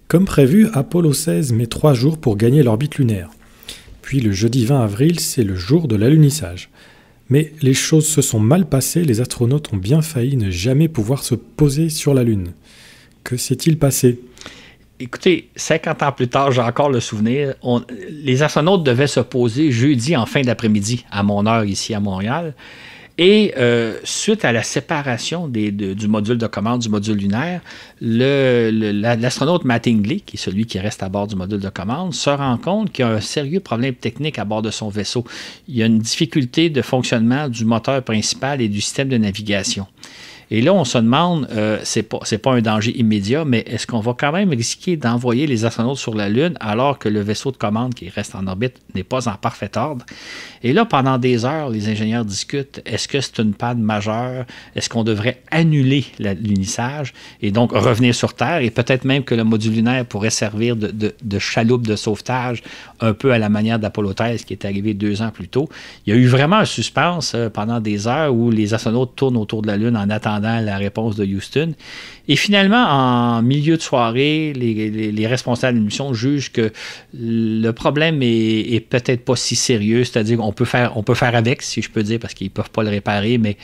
Comme prévu, Apollo 16 met trois jours pour gagner l'orbite lunaire. Puis le jeudi 20 avril, c'est le jour de l'alunissage. Mais les choses se sont mal passées, les astronautes ont bien failli ne jamais pouvoir se poser sur la Lune. Que s'est-il passé écoutez, 50 ans plus tard, j'ai encore le souvenir, les astronautes devaient se poser jeudi en fin d'après-midi à mon heure ici à Montréal. Et euh, suite à la séparation du module de commande du module lunaire, l'astronaute le, qui est celui qui reste à bord du module de commande, se rend compte qu'il y a un sérieux problème technique à bord de son vaisseau. Il y a une difficulté de fonctionnement du moteur principal et du système de navigation. Et là, on se demande, ce euh, c'est pas, pas un danger immédiat, mais est-ce qu'on va quand même risquer d'envoyer les astronautes sur la Lune alors que le vaisseau de commande qui reste en orbite n'est pas en parfait ordre? Et là, pendant des heures, les ingénieurs discutent, est-ce que c'est une panne majeure? Est-ce qu'on devrait annuler l'unissage et donc revenir sur Terre? Et peut-être même que le module lunaire pourrait servir de, de chaloupe de sauvetage, un peu à la manière d'Apollo 13 qui est arrivé deux ans plus tôt. Il y a eu vraiment un suspense euh, pendant des heures où les astronautes tournent autour de la Lune en attendant la réponse de Houston. Et finalement, en milieu de soirée, les, responsables de l'émission jugent que le problème est, peut-être pas si sérieux, c'est-à-dire qu'on peut faire, on peut faire avec, si je peux dire, parce qu'ils peuvent pas le réparer, mais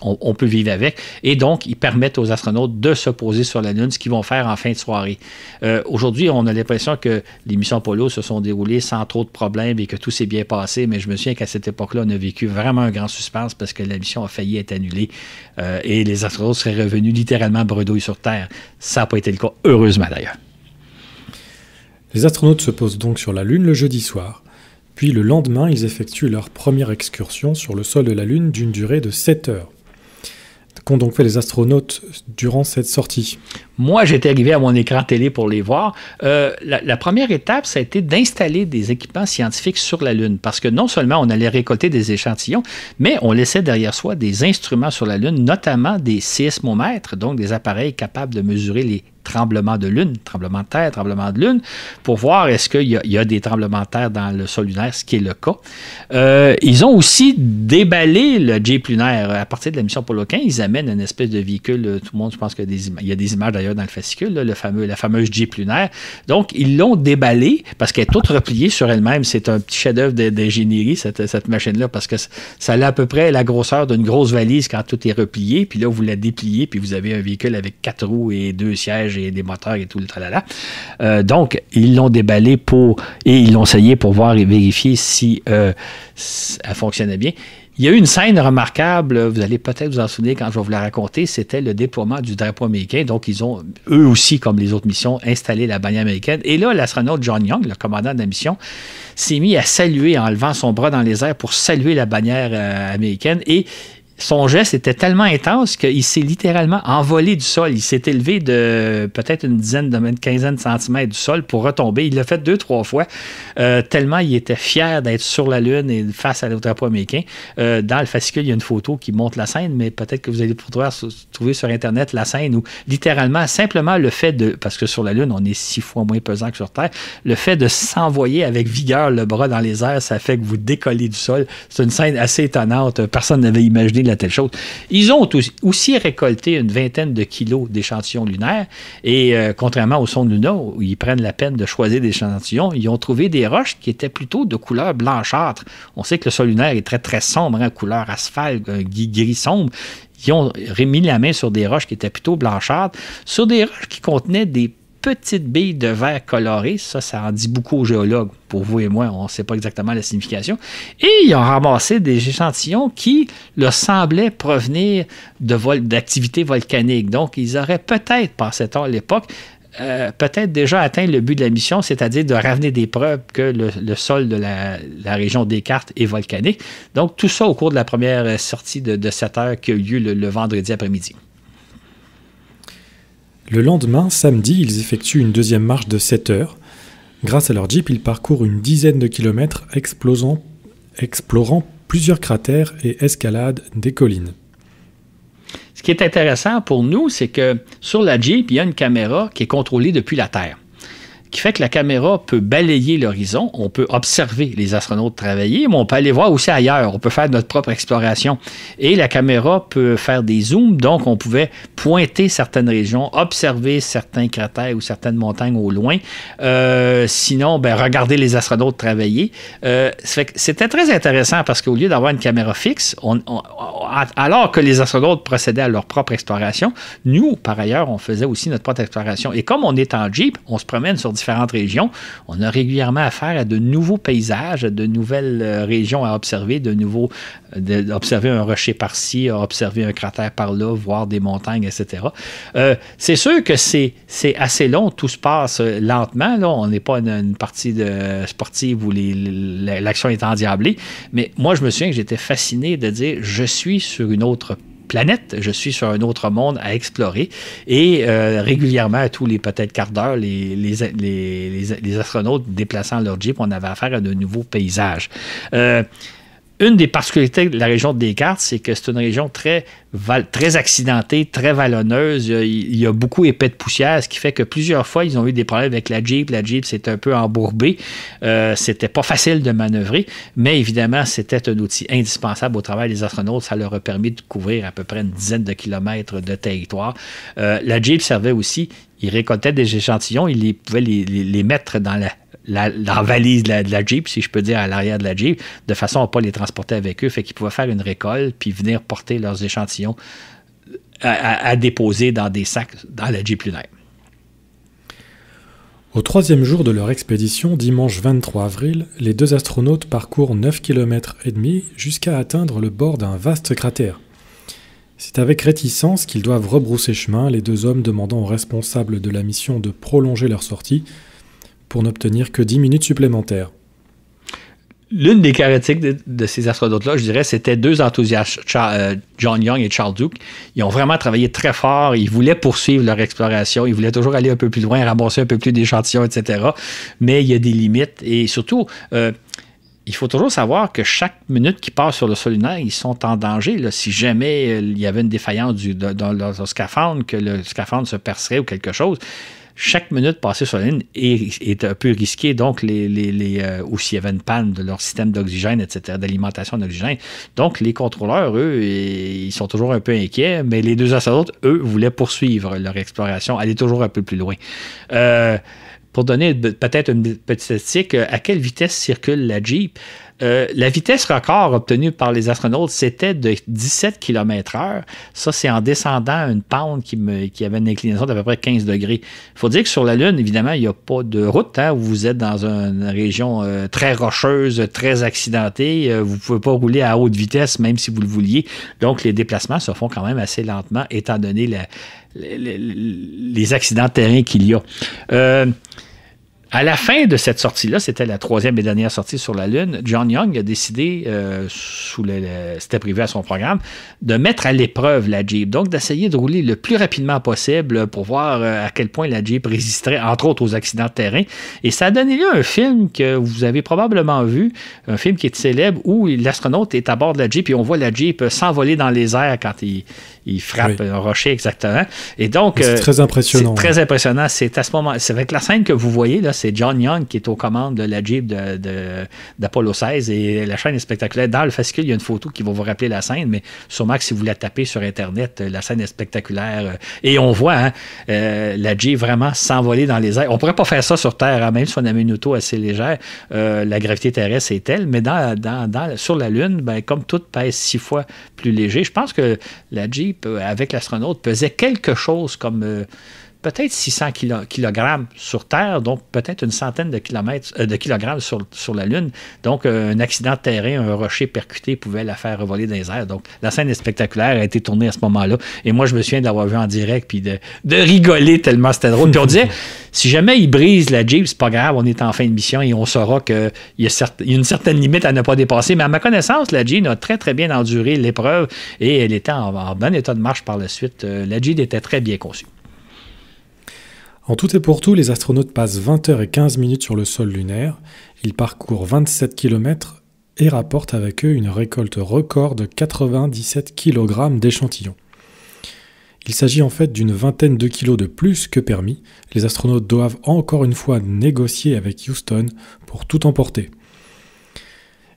on, peut vivre avec. Et donc, ils permettent aux astronautes de se poser sur la Lune, ce qu'ils vont faire en fin de soirée. Euh, aujourd'hui, on a l'impression que les missions Apollo se sont déroulées sans trop de problèmes et que tout s'est bien passé, mais je me souviens qu'à cette époque-là, on a vécu vraiment un grand suspense parce que la mission a failli être annulée euh, et les astronautes seraient revenus littéralement bredouilles sur Terre. Ça n'a pas été le cas, heureusement d'ailleurs. Les astronautes se posent donc sur la Lune le jeudi soir. Puis le lendemain, ils effectuent leur première excursion sur le sol de la Lune d'une durée de 7 heures. Qu'ont donc fait les astronautes durant cette sortie Moi, j'étais arrivé à mon écran télé pour les voir. Euh, la, première étape, ça a été d'installer des équipements scientifiques sur la Lune, parce que non seulement on allait récolter des échantillons, mais on laissait derrière soi des instruments sur la Lune, notamment des sismomètres, donc des appareils capables de mesurer les tremblement de lune, tremblement de terre, tremblement de lune, pour voir est-ce qu'il y, a des tremblements de terre dans le sol lunaire, ce qui est le cas. Euh, ils ont aussi déballé le Jeep lunaire. À partir de la mission Apollo ils amènent une espèce de véhicule, euh, tout le monde, je pense qu'il y, y a des, images d'ailleurs dans le fascicule, le fameux, la fameuse Jeep lunaire. Donc, ils l'ont déballé parce qu'elle est toute repliée sur elle-même. C'est un petit chef-d'œuvre d'ingénierie, cette machine-là, parce que ça a à peu près la grosseur d'une grosse valise quand tout est replié. Puis là, vous la dépliez, puis vous avez un véhicule avec quatre roues et deux sièges et des moteurs et tout le tralala. Euh, donc, ils l'ont déballé pour et ils l'ont essayé pour voir et vérifier si, euh, fonctionnait bien. Il y a eu une scène remarquable, vous allez peut-être vous en souvenir quand je vais vous la raconter, c'était le déploiement du drapeau américain. Donc, ils ont, eux aussi, comme les autres missions, installé la bannière américaine. Et là, l'astronaute John Young, le commandant de la mission, s'est mis à saluer en levant son bras dans les airs pour saluer la bannière euh, américaine. Et son geste était tellement intense qu'il s'est littéralement envolé du sol. Il s'est élevé de peut-être une dizaine, de, une quinzaine de centimètres du sol pour retomber. Il l'a fait deux, trois fois, euh, tellement il était fier d'être sur la Lune et face à drapeau américain. Euh, dans le fascicule, il y a une photo qui montre la scène, mais peut-être que vous allez pouvoir trouver sur Internet la scène où littéralement, simplement le fait de, parce que sur la Lune, on est six fois moins pesant que sur Terre, le fait de s'envoyer avec vigueur le bras dans les airs, ça fait que vous décollez du sol. C'est une scène assez étonnante. Personne n'avait imaginé de telle chose. Ils ont aussi récolté une vingtaine de kilos d'échantillons lunaires et euh, contrairement au son Luna, où ils prennent la peine de choisir des échantillons, ils ont trouvé des roches qui étaient plutôt de couleur blanchâtre. On sait que le sol lunaire est très très sombre, hein, couleur asphalte, euh, gris sombre Ils ont remis la main sur des roches qui étaient plutôt blanchâtres, sur des roches qui contenaient des petite billes de verre coloré. Ça, ça en dit beaucoup aux géologues. Pour vous et moi, on ne sait pas exactement la signification. Et ils ont ramassé des échantillons qui leur semblaient provenir d'activités volcaniques. Donc, ils auraient peut-être, pensait-on à l'époque, euh, peut-être déjà atteint le but de la mission, c'est-à-dire de ramener des preuves que le, sol de la, région Descartes est volcanique. Donc, tout ça au cours de la première sortie de, cette heure qui a eu lieu le vendredi après-midi. Le lendemain, samedi, ils effectuent une deuxième marche de 7 heures. Grâce à leur jeep, ils parcourent une dizaine de kilomètres explorant plusieurs cratères et escaladent des collines. Ce qui est intéressant pour nous, c'est que sur la Jeep, il y a une caméra qui est contrôlée depuis la Terre qui fait que la caméra peut balayer l'horizon, on peut observer les astronautes travailler, mais on peut aller voir aussi ailleurs, on peut faire notre propre exploration. Et la caméra peut faire des zooms, donc on pouvait pointer certaines régions, observer certains cratères ou certaines montagnes au loin. Euh, sinon, ben, regarder les astronautes travailler. Euh, C'était très intéressant parce qu'au lieu d'avoir une caméra fixe, alors que les astronautes procédaient à leur propre exploration, nous, par ailleurs, on faisait aussi notre propre exploration. Et comme on est en Jeep, on se promène sur différents différentes régions, on a régulièrement affaire à de nouveaux paysages, à de nouvelles euh, régions à observer, de nouveaux euh, d'observer un rocher par-ci, observer un cratère par-là, voir des montagnes, etc. Euh, c'est sûr que c'est, c'est assez long, tout se passe lentement. Là. On n'est pas une, une, partie de sportive où l'action est endiablée. Mais moi, je me souviens que j'étais fasciné de dire je suis sur une autre planète, je suis sur un autre monde à explorer. Et euh, régulièrement, à tous les peut-être quart d'heure, les, les, les, astronautes déplaçant leur jeep, on avait affaire à de nouveaux paysages. Euh, une des particularités de la région de Descartes, c'est que c'est une région très, très accidentée, très vallonneuse. Il y, a, beaucoup épais de poussière, ce qui fait que plusieurs fois, ils ont eu des problèmes avec la Jeep. La Jeep s'est un peu embourbée. Euh, c'était pas facile de manœuvrer, mais évidemment, c'était un outil indispensable au travail des astronautes. Ça leur a permis de couvrir à peu près une dizaine de kilomètres de territoire. Euh, la Jeep servait aussi il récoltait des échantillons, il les, pouvait les mettre dans la, la, valise de la, Jeep, si je peux dire, à l'arrière de la Jeep, de façon à ne pas les transporter avec eux. Fait qu'ils pouvaient faire une récolte puis venir porter leurs échantillons euh, à, déposer dans des sacs dans la Jeep lunaire. Au troisième jour de leur expédition, dimanche 23 avril, les deux astronautes parcourent 9 km et demi jusqu'à atteindre le bord d'un vaste cratère. C'est avec réticence qu'ils doivent rebrousser chemin, les deux hommes demandant aux responsables de la mission de prolonger leur sortie, pour n'obtenir que 10 minutes supplémentaires. L'une des caractéristiques de, ces astronautes-là, je dirais, c'était deux enthousiastes, euh, John Young et Charles Duke. Ils ont vraiment travaillé très fort. Ils voulaient poursuivre leur exploration. Ils voulaient toujours aller un peu plus loin, ramasser un peu plus d'échantillons, etc. Mais il y a des limites. Et surtout, euh, il faut toujours savoir que chaque minute qui passe sur le sol lunaire, ils sont en danger. si jamais euh, il y avait une défaillance du, dans leur scaphandre, que le scaphandre se percerait ou quelque chose, chaque minute passée sur la ligne est, un peu risquée. Donc, les, les, les euh, ou s'il y avait une panne de leur système d'oxygène, etc., d'alimentation d'oxygène. Donc, les contrôleurs, eux, ils sont toujours un peu inquiets, mais les deux astronautes, eux, voulaient poursuivre leur exploration, aller toujours un peu plus loin. Euh, pour donner peut-être une petite statistique, à quelle vitesse circule la Jeep? Euh, la vitesse record obtenue par les astronautes, c'était de 17 km/h. Ça, c'est en descendant une pente qui, avait une inclinaison d'à peu près 15 degrés. Il faut dire que sur la Lune, évidemment, il n'y a pas de route. Hein. vous êtes dans une région euh, très rocheuse, très accidentée. Euh, vous ne pouvez pas rouler à haute vitesse, même si vous le vouliez. Donc, les déplacements se font quand même assez lentement, étant donné les, les accidents de terrain qu'il y a. À la fin de cette sortie-là, c'était la troisième et dernière sortie sur la Lune, John Young a décidé, euh, sous c'était privé à son programme, de mettre à l'épreuve la Jeep. Donc, d'essayer de rouler le plus rapidement possible pour voir euh, à quel point la Jeep résisterait, entre autres, aux accidents de terrain. Et ça a donné lieu à un film que vous avez probablement vu, un film qui est célèbre où l'astronaute est à bord de la Jeep et on voit la Jeep s'envoler dans les airs quand il, il frappe un rocher exactement. Et donc, c'est euh, très impressionnant. C'est très impressionnant. C'est à ce moment, c'est avec la scène que vous voyez là, c'est John Young qui est aux commandes de la Jeep d'Apollo de, 16 et la chaîne est spectaculaire. Dans le fascicule, il y a une photo qui va vous rappeler la scène, mais sûrement que si vous la tapez sur Internet, euh, la scène est spectaculaire. Euh, et on voit hein, euh, la Jeep vraiment s'envoler dans les airs. On pourrait pas faire ça sur Terre, hein, même si on avait une auto assez légère. la gravité terrestre est telle, mais dans, dans, sur la Lune, ben, comme tout pèse six fois plus léger, je pense que la Jeep, avec l'astronaute, pesait quelque chose comme peut-être 600 kg sur Terre, donc peut-être une centaine de, kilomètres, euh, de kilogrammes sur, la Lune. Donc, euh, un accident de terrain, un rocher percuté pouvait la faire voler dans les airs. Donc, la scène est spectaculaire, a été tournée à ce moment-là. Et moi, je me souviens d'avoir vu en direct, puis de, rigoler tellement c'était drôle. Puis on disait, *laughs* si jamais ils brisent la Jeep, c'est pas grave, on est en fin de mission et on saura qu'il y, a une certaine limite à ne pas dépasser. Mais à ma connaissance, la Jeep a très, très bien enduré l'épreuve et elle était en, bon état de marche par la suite. Euh, la Jeep était très bien conçue. En tout et pour tout, les astronautes passent 20h15 minutes sur le sol lunaire, ils parcourent 27 km et rapportent avec eux une récolte record de 97 kg d'échantillons. Il s'agit en fait d'une vingtaine de kilos de plus que permis. Les astronautes doivent encore une fois négocier avec Houston pour tout emporter.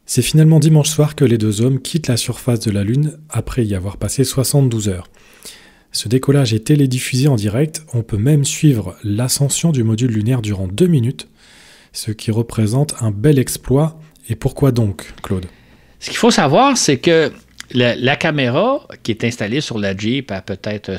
C'est finalement dimanche soir que les deux hommes quittent la surface de la Lune après y avoir passé 72 heures. Ce décollage est télédiffusé en direct, on peut même suivre l'ascension du module lunaire durant deux minutes, ce qui représente un bel exploit. Et pourquoi donc, Claude Ce qu'il faut savoir, c'est que la, caméra qui est installée sur la Jeep à peut-être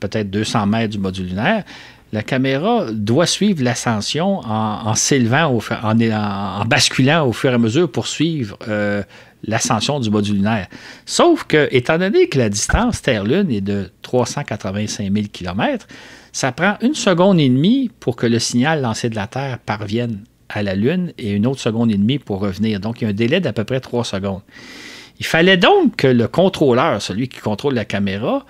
peut 200 mètres du module lunaire, la caméra doit suivre l'ascension en, s'élevant, en, en, basculant au fur et à mesure pour suivre euh, l'ascension du module lunaire. Sauf que, étant donné que la distance Terre-Lune est de 385 000 km, ça prend une seconde et demie pour que le signal lancé de la Terre parvienne à la Lune et une autre seconde et demie pour revenir. Donc, il y a un délai d'à peu près trois secondes. Il fallait donc que le contrôleur, celui qui contrôle la caméra,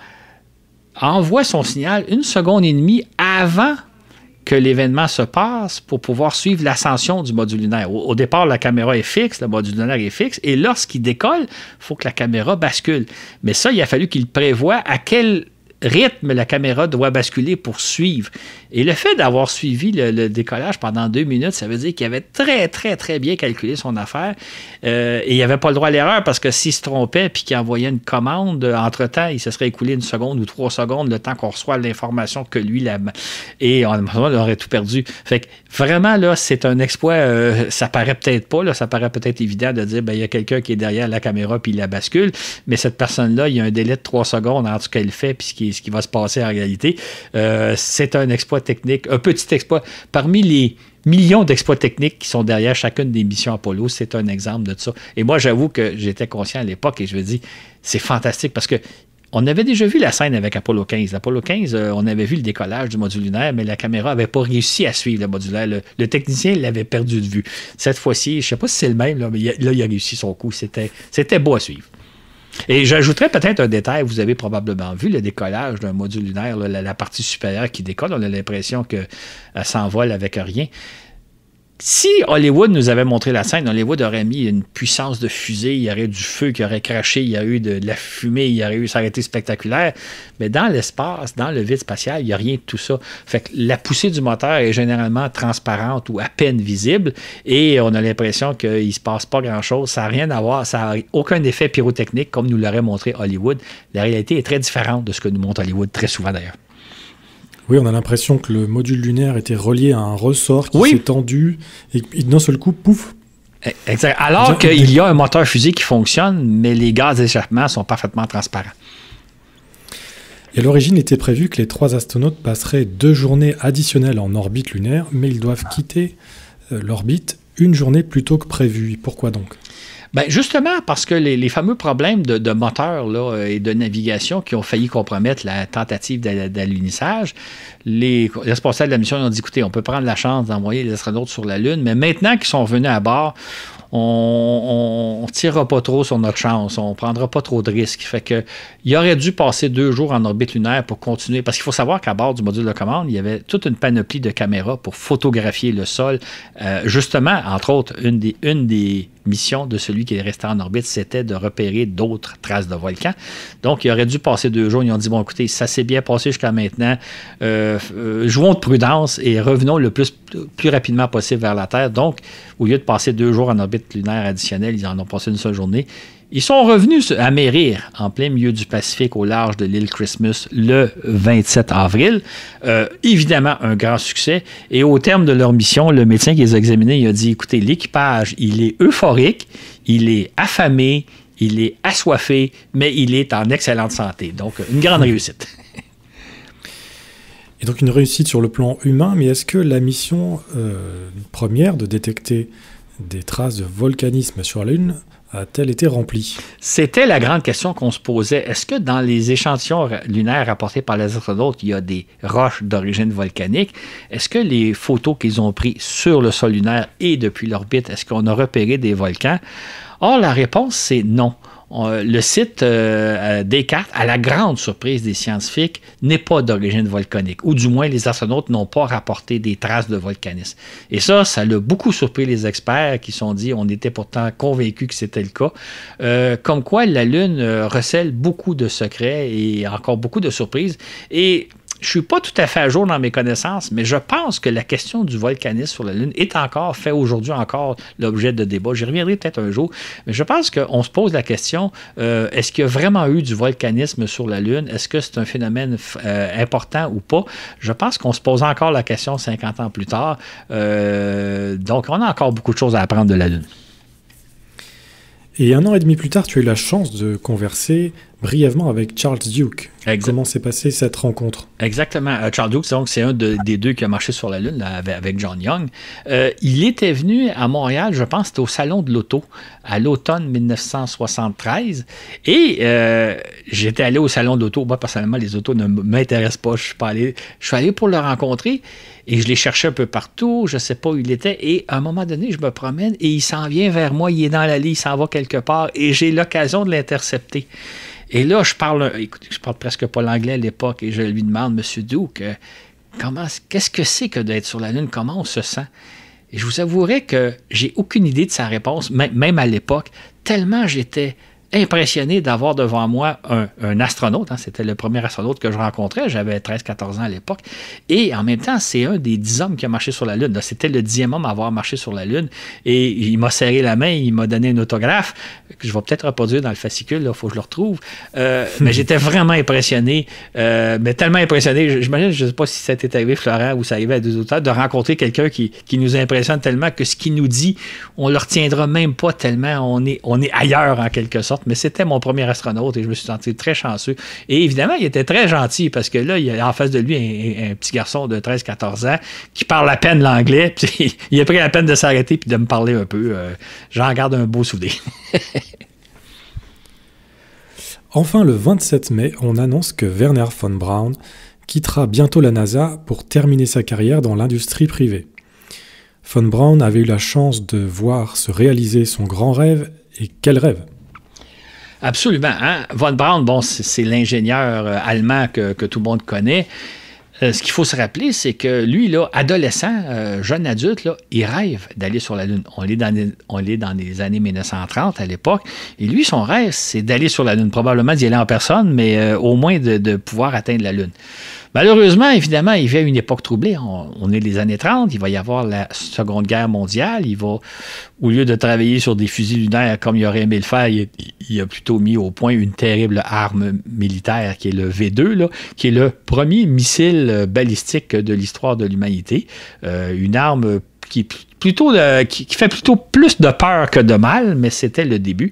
envoie son signal une seconde et demie avant que l'événement se passe pour pouvoir suivre l'ascension du module lunaire. Au, départ, la caméra est fixe, le module lunaire est fixe, et lorsqu'il décolle, il faut que la caméra bascule. Mais ça, il a fallu qu'il prévoie à quel rythme, la caméra doit basculer pour suivre. Et le fait d'avoir suivi le, décollage pendant deux minutes, ça veut dire qu'il avait très, très, très bien calculé son affaire. Euh, et il n'avait pas le droit à l'erreur parce que s'il se trompait puis qu'il envoyait une commande, euh, entre-temps, il se serait écoulé une seconde ou trois secondes le temps qu'on reçoit l'information que lui, la... et on, il aurait tout perdu. Fait vraiment, là, c'est un exploit. Euh, ça paraît peut-être pas, là, ça paraît peut-être évident de dire, ben, il y a quelqu'un qui est derrière la caméra puis il la bascule, mais cette personne-là, il y a un délai de trois secondes entre ce qu'elle fait puis ce ce qui va se passer en réalité. Euh, c'est un exploit technique, un petit exploit. Parmi les millions d'exploits techniques qui sont derrière chacune des missions Apollo, c'est un exemple de ça. Et moi, j'avoue que j'étais conscient à l'époque et je me dis, c'est fantastique parce que on avait déjà vu la scène avec Apollo 15. Apollo 15, euh, on avait vu le décollage du module lunaire, mais la caméra n'avait pas réussi à suivre le module lunaire. Le, technicien l'avait perdu de vue. Cette fois-ci, je ne sais pas si c'est le même, mais là, il a réussi son coup. C'était beau à suivre. Et j'ajouterais peut-être un détail, vous avez probablement vu le décollage d'un module lunaire, la, la, partie supérieure qui décolle, on a l'impression qu'elle euh, s'envole avec rien si Hollywood nous avait montré la scène, Hollywood aurait mis une puissance de fusée, il y aurait du feu qui aurait craché, il y a eu de, la fumée, il y aurait eu, ça aurait été spectaculaire. Mais dans l'espace, dans le vide spatial, il n'y a rien de tout ça. Fait que la poussée du moteur est généralement transparente ou à peine visible et on a l'impression qu'il ne se passe pas grand-chose. Ça n'a rien à voir, ça n'a aucun effet pyrotechnique comme nous l'aurait montré Hollywood. La réalité est très différente de ce que nous montre Hollywood très souvent d'ailleurs. Oui, on a l'impression que le module lunaire était relié à un ressort qui s'est tendu et, d'un seul coup, pouf, e, Exact. Alors qu'il y a un moteur physique qui fonctionne, mais les gaz d'échappement sont parfaitement transparents. Et à l'origine, il était prévu que les trois astronautes passeraient deux journées additionnelles en orbite lunaire, mais ils doivent quitter euh, l'orbite une journée plus tôt que prévu. Pourquoi donc ben justement, parce que les, fameux problèmes de, de moteur et de navigation qui ont failli compromettre la tentative d'alunissage, les responsables de la mission ont dit écoutez, on peut prendre la chance d'envoyer les astronautes sur la Lune, mais maintenant qu'ils sont venus à bord, on, ne tirera pas trop sur notre chance, on prendra pas trop de risques. Fait que il aurait dû passer deux jours en orbite lunaire pour continuer, parce qu'il faut savoir qu'à bord du module de commande, il y avait toute une panoplie de caméras pour photographier le sol, euh, justement, entre autres, une une des mission de celui qui est resté en orbite, c'était de repérer d'autres traces de volcans. Donc, il aurait dû passer deux jours. Ils ont dit, bon, écoutez, ça s'est bien passé jusqu'à maintenant. Euh, euh, jouons de prudence et revenons le plus, plus rapidement possible vers la Terre. Donc, au lieu de passer deux jours en orbite lunaire additionnelle, ils en ont passé une seule journée. Ils sont revenus à Mérir, en plein milieu du Pacifique, au large de l'île Christmas, le 27 avril. Euh, évidemment, un grand succès. Et au terme de leur mission, le médecin qui les a examinés, il a dit, écoutez, l'équipage, il est euphorique, il est affamé, il est assoiffé, mais il est en excellente santé. Donc, une grande réussite. *laughs* Et donc, une réussite sur le plan humain, mais est-ce que la mission euh, première de détecter des traces de volcanisme sur la Lune a-t-elle été remplie? C'était la grande question qu'on se posait. Est-ce que dans les échantillons lunaires rapportés par les astronautes, il y a des roches d'origine volcanique? Est-ce que les photos qu'ils ont prises sur le sol lunaire et depuis l'orbite, est-ce qu'on a repéré des volcans? Or, la réponse, c'est non le site euh, Descartes, à la grande surprise des scientifiques, n'est pas d'origine volcanique, ou du moins les astronautes n'ont pas rapporté des traces de volcanisme. Et ça, ça l'a beaucoup surpris les experts qui sont dit, on était pourtant convaincus que c'était le cas, euh, comme quoi la Lune euh, recèle beaucoup de secrets et encore beaucoup de surprises. Et je ne suis pas tout à fait à jour dans mes connaissances, mais je pense que la question du volcanisme sur la Lune est encore fait aujourd'hui encore l'objet de débats. J'y reviendrai peut-être un jour, mais je pense qu'on se pose la question euh, est-ce qu'il y a vraiment eu du volcanisme sur la Lune Est-ce que c'est un phénomène euh, important ou pas Je pense qu'on se pose encore la question 50 ans plus tard. Euh, donc, on a encore beaucoup de choses à apprendre de la Lune. Et un an et demi plus tard, tu as eu la chance de converser brièvement avec Charles Duke. Exact. Comment s'est passée cette rencontre Exactement. Euh, Charles Duke, c'est un des deux qui a marché sur la Lune avec, John Young. Euh, il était venu à Montréal, je pense, c'était au Salon de l'Auto, à l'automne 1973. Et euh, j'étais allé au Salon de l'Auto. Moi, personnellement, les autos ne m'intéressent pas. Je suis, allé, je suis allé pour le rencontrer et je l'ai cherché un peu partout. Je ne sais pas où il était. Et à un moment donné, je me promène et il s'en vient vers moi. Il est dans l'allée, il s'en va quelque part et j'ai l'occasion de l'intercepter. Et là, je parle, je parle presque pas l'anglais à l'époque et je lui demande, Monsieur Duke, euh, comment, qu'est-ce que c'est que d'être sur la Lune? Comment on se sent? Et je vous avouerai que j'ai aucune idée de sa réponse, même à l'époque, tellement j'étais impressionné d'avoir devant moi un, astronaute. Hein. C'était le premier astronaute que je rencontrais. J'avais 13-14 ans à l'époque. Et en même temps, c'est un des dix hommes qui a marché sur la Lune. C'était le dixième homme à avoir marché sur la Lune. Et il m'a serré la main, il m'a donné un autographe que je vais peut-être reproduire dans le fascicule. Il faut que je le retrouve. Euh, *laughs* mais j'étais vraiment impressionné. Euh, mais tellement impressionné. J'imagine, je ne sais pas si ça t'est arrivé, Florent, ou ça arrivait à deux auteurs, de rencontrer quelqu'un qui, nous impressionne tellement que ce qu'il nous dit, on ne le retiendra même pas tellement. On est, on est ailleurs en quelque sorte mais c'était mon premier astronaute et je me suis senti très chanceux. Et évidemment, il était très gentil parce que là, il y a en face de lui un, petit garçon de 13-14 ans qui parle à peine l'anglais. *laughs* il a pris la peine de s'arrêter puis de me parler un peu. Euh, j'en garde un beau soudé *laughs* enfin, le 27 mai, on annonce que Werner von Braun quittera bientôt la NASA pour terminer sa carrière dans l'industrie privée. Von Braun avait eu la chance de voir se réaliser son grand rêve, et quel rêve Absolument. Hein. Von Braun, bon, c'est l'ingénieur euh, allemand que, tout le monde connaît. Euh, ce qu'il faut se rappeler, c'est que lui, adolescent, euh, jeune adulte, il rêve d'aller sur la Lune. On l'est dans les, années 1930 à l'époque. Et lui, son rêve, c'est d'aller sur la Lune. Probablement d'y aller en personne, mais au moins de pouvoir atteindre la Lune. Malheureusement, évidemment, il vient une époque troublée. On, est les années 30, il va y avoir la Seconde Guerre mondiale. Il va, au lieu de travailler sur des fusils lunaires comme il aurait aimé le faire, il, a plutôt mis au point une terrible arme militaire qui est le V2, qui est le premier missile balistique de l'histoire de l'humanité. Euh, une arme qui, plutôt euh, qui fait plutôt plus de peur que de mal, mais c'était le début.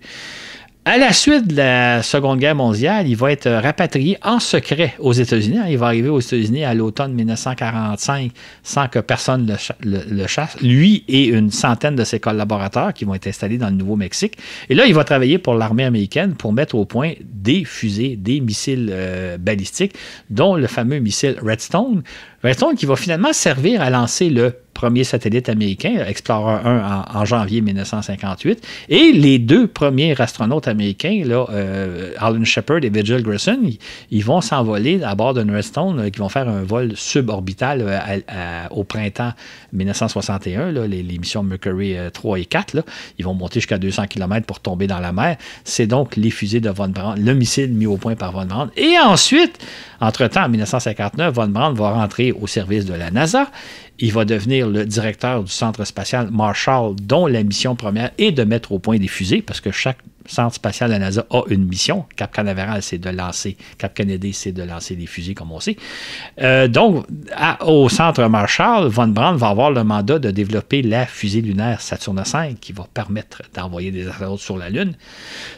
À la suite de la Seconde Guerre mondiale, il va être rapatrié en secret aux États-Unis. Hein. Il va arriver aux États-Unis à l'automne 1945 sans que personne le, chasse. Lui et une centaine de ses collaborateurs qui vont être installés dans le Nouveau-Mexique. Et là, il va travailler pour l'armée américaine pour mettre au point des fusées, des missiles euh, balistiques, dont le fameux missile Redstone. Redstone ben, qui va finalement servir à lancer le premier satellite américain, Explorer 1, en, janvier 1958, et les deux premiers astronautes américains, euh, Alan Shepard et Virgil Grissom, ils, vont s'envoler à bord d'un Redstone euh, qui vont faire un vol suborbital euh, au printemps 1961, les, missions Mercury 3 et 4. ils vont monter jusqu'à 200 km pour tomber dans la mer. C'est donc les fusées de Von Braun, le missile mis au point par Von Braun. Et ensuite, entre-temps, en 1959, Von Braun va rentrer au service de la NASA. Il va devenir le directeur du Centre spatial Marshall, dont la mission première est de mettre au point des fusées, parce que chaque centre spatial de la NASA a une mission. Cap Canaveral, c'est de lancer. Cap Kennedy, c'est de lancer des fusées, comme on sait. Euh, donc, au centre Marshall, Von Braun va avoir le mandat de développer la fusée lunaire Saturne V, qui va permettre d'envoyer des astronautes sur la Lune.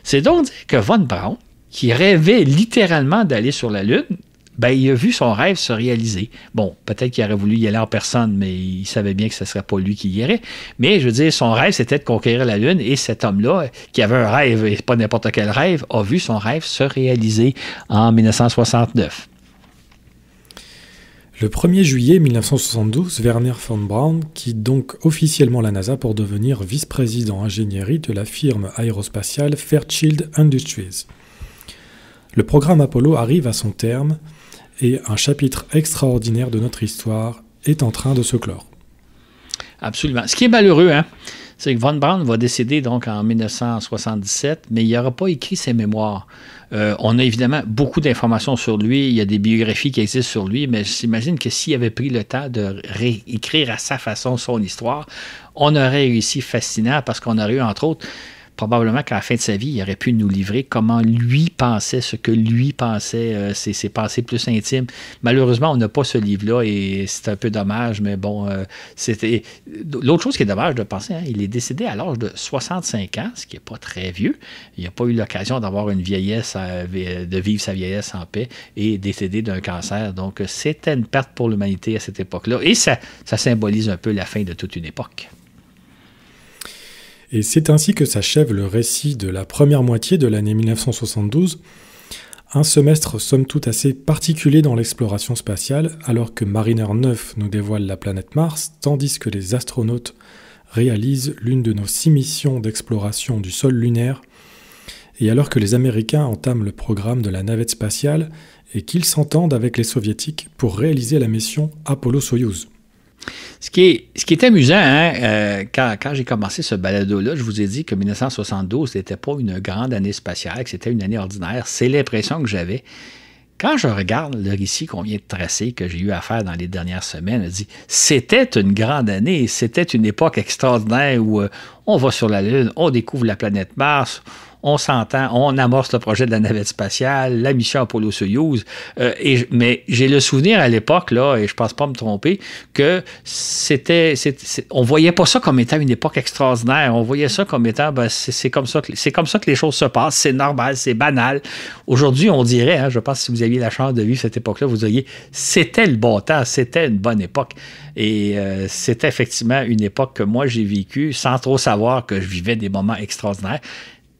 C'est donc dire que Von Braun, qui rêvait littéralement d'aller sur la Lune, ben, il a vu son rêve se réaliser. Bon, peut-être qu'il aurait voulu y aller en personne, mais il savait bien que ce ne serait pas lui qui y irait. Mais je veux dire, son rêve, c'était de conquérir la Lune, et cet homme-là, qui avait un rêve, et pas n'importe quel rêve, a vu son rêve se réaliser en 1969. Le 1er juillet 1972, Werner von Braun quitte donc officiellement la NASA pour devenir vice-président ingénierie de la firme aérospatiale Fairchild Industries. Le programme Apollo arrive à son terme et un chapitre extraordinaire de notre histoire est en train de se clore. Absolument. Ce qui est malheureux, hein, c'est que Von Braun va décéder donc en 1977, mais il n'aura pas écrit ses mémoires. Euh, on a évidemment beaucoup d'informations sur lui, il y a des biographies qui existent sur lui, mais j'imagine que s'il avait pris le temps de réécrire à sa façon son histoire, on aurait réussi fascinant parce qu'on aurait eu, entre autres, probablement qu'à la fin de sa vie, il aurait pu nous livrer comment lui pensait, ce que lui pensait, euh, ses, pensées plus intimes. Malheureusement, on n'a pas ce livre-là et c'est un peu dommage, mais bon, euh, c'était. L'autre chose qui est dommage de penser, hein, il est décédé à l'âge de 65 ans, ce qui n'est pas très vieux. Il n'a pas eu l'occasion d'avoir une vieillesse, euh, de vivre sa vieillesse en paix et décédé d'un cancer. Donc, c'était une perte pour l'humanité à cette époque-là. Et ça symbolise un peu la fin de toute une époque. Et c'est ainsi que s'achève le récit de la première moitié de l'année 1972, un semestre somme toute assez particulier dans l'exploration spatiale, alors que Mariner 9 nous dévoile la planète Mars, tandis que les astronautes réalisent l'une de nos six missions d'exploration du sol lunaire, et alors que les Américains entament le programme de la navette spatiale et qu'ils s'entendent avec les Soviétiques pour réaliser la mission Apollo-Soyuz. Ce qui est, amusant, hein, euh, quand, j'ai commencé ce balado-là, je vous ai dit que 1972 n'était pas une grande année spatiale, que c'était une année ordinaire. C'est l'impression que j'avais. Quand je regarde le récit qu'on vient de tracer, que j'ai eu à faire dans les dernières semaines, je c'était une grande année, c'était une époque extraordinaire où euh, on va sur la Lune, on découvre la planète Mars, on s'entend, on amorce le projet de la navette spatiale, la mission Apollo-Soyuz. Euh, mais j'ai le souvenir à l'époque, là, et je ne pense pas me tromper, que c'était, on voyait pas ça comme étant une époque extraordinaire. On voyait ça comme étant, ben, c'est comme ça que c'est comme ça que les choses se passent. C'est normal, c'est banal. Aujourd'hui, on dirait, hein, je pense, si vous aviez la chance de vivre cette époque-là, vous diriez, c'était le bon temps, c'était une bonne époque. Et euh, c'était effectivement une époque que moi j'ai vécue sans trop savoir que je vivais des moments extraordinaires.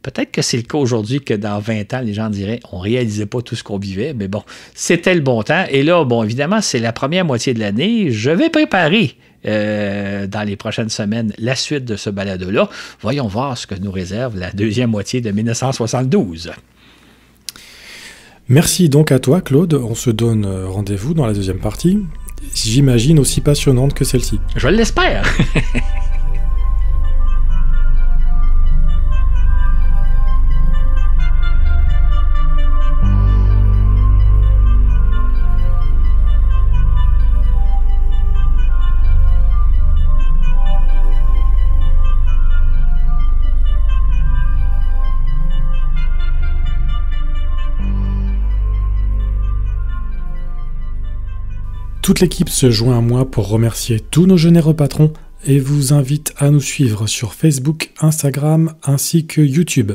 Peut-être que c'est le cas aujourd'hui que dans 20 ans, les gens diraient on réalisait pas tout ce qu'on vivait, mais bon, c'était le bon temps. Et là, bon, évidemment, c'est la première moitié de l'année. Je vais préparer euh, dans les prochaines semaines la suite de ce balado-là. Voyons voir ce que nous réserve la deuxième moitié de 1972. Merci donc à toi, Claude. On se donne euh, rendez-vous dans la deuxième partie. J'imagine aussi passionnante que celle-ci. Je l'espère. *laughs* Toute l'équipe se joint à moi pour remercier tous nos généreux patrons et vous invite à nous suivre sur Facebook, Instagram ainsi que YouTube.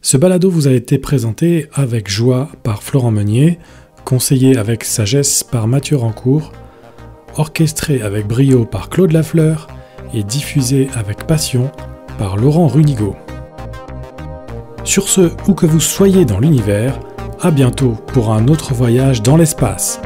Ce balado vous a été présenté avec joie par Florent Meunier, conseillé avec sagesse par Mathieu Rancourt, orchestré avec brio par Claude Lafleur et diffusé avec passion par Laurent Runigo. Sur ce, où que vous soyez dans l'univers, à bientôt pour un autre voyage dans l'espace.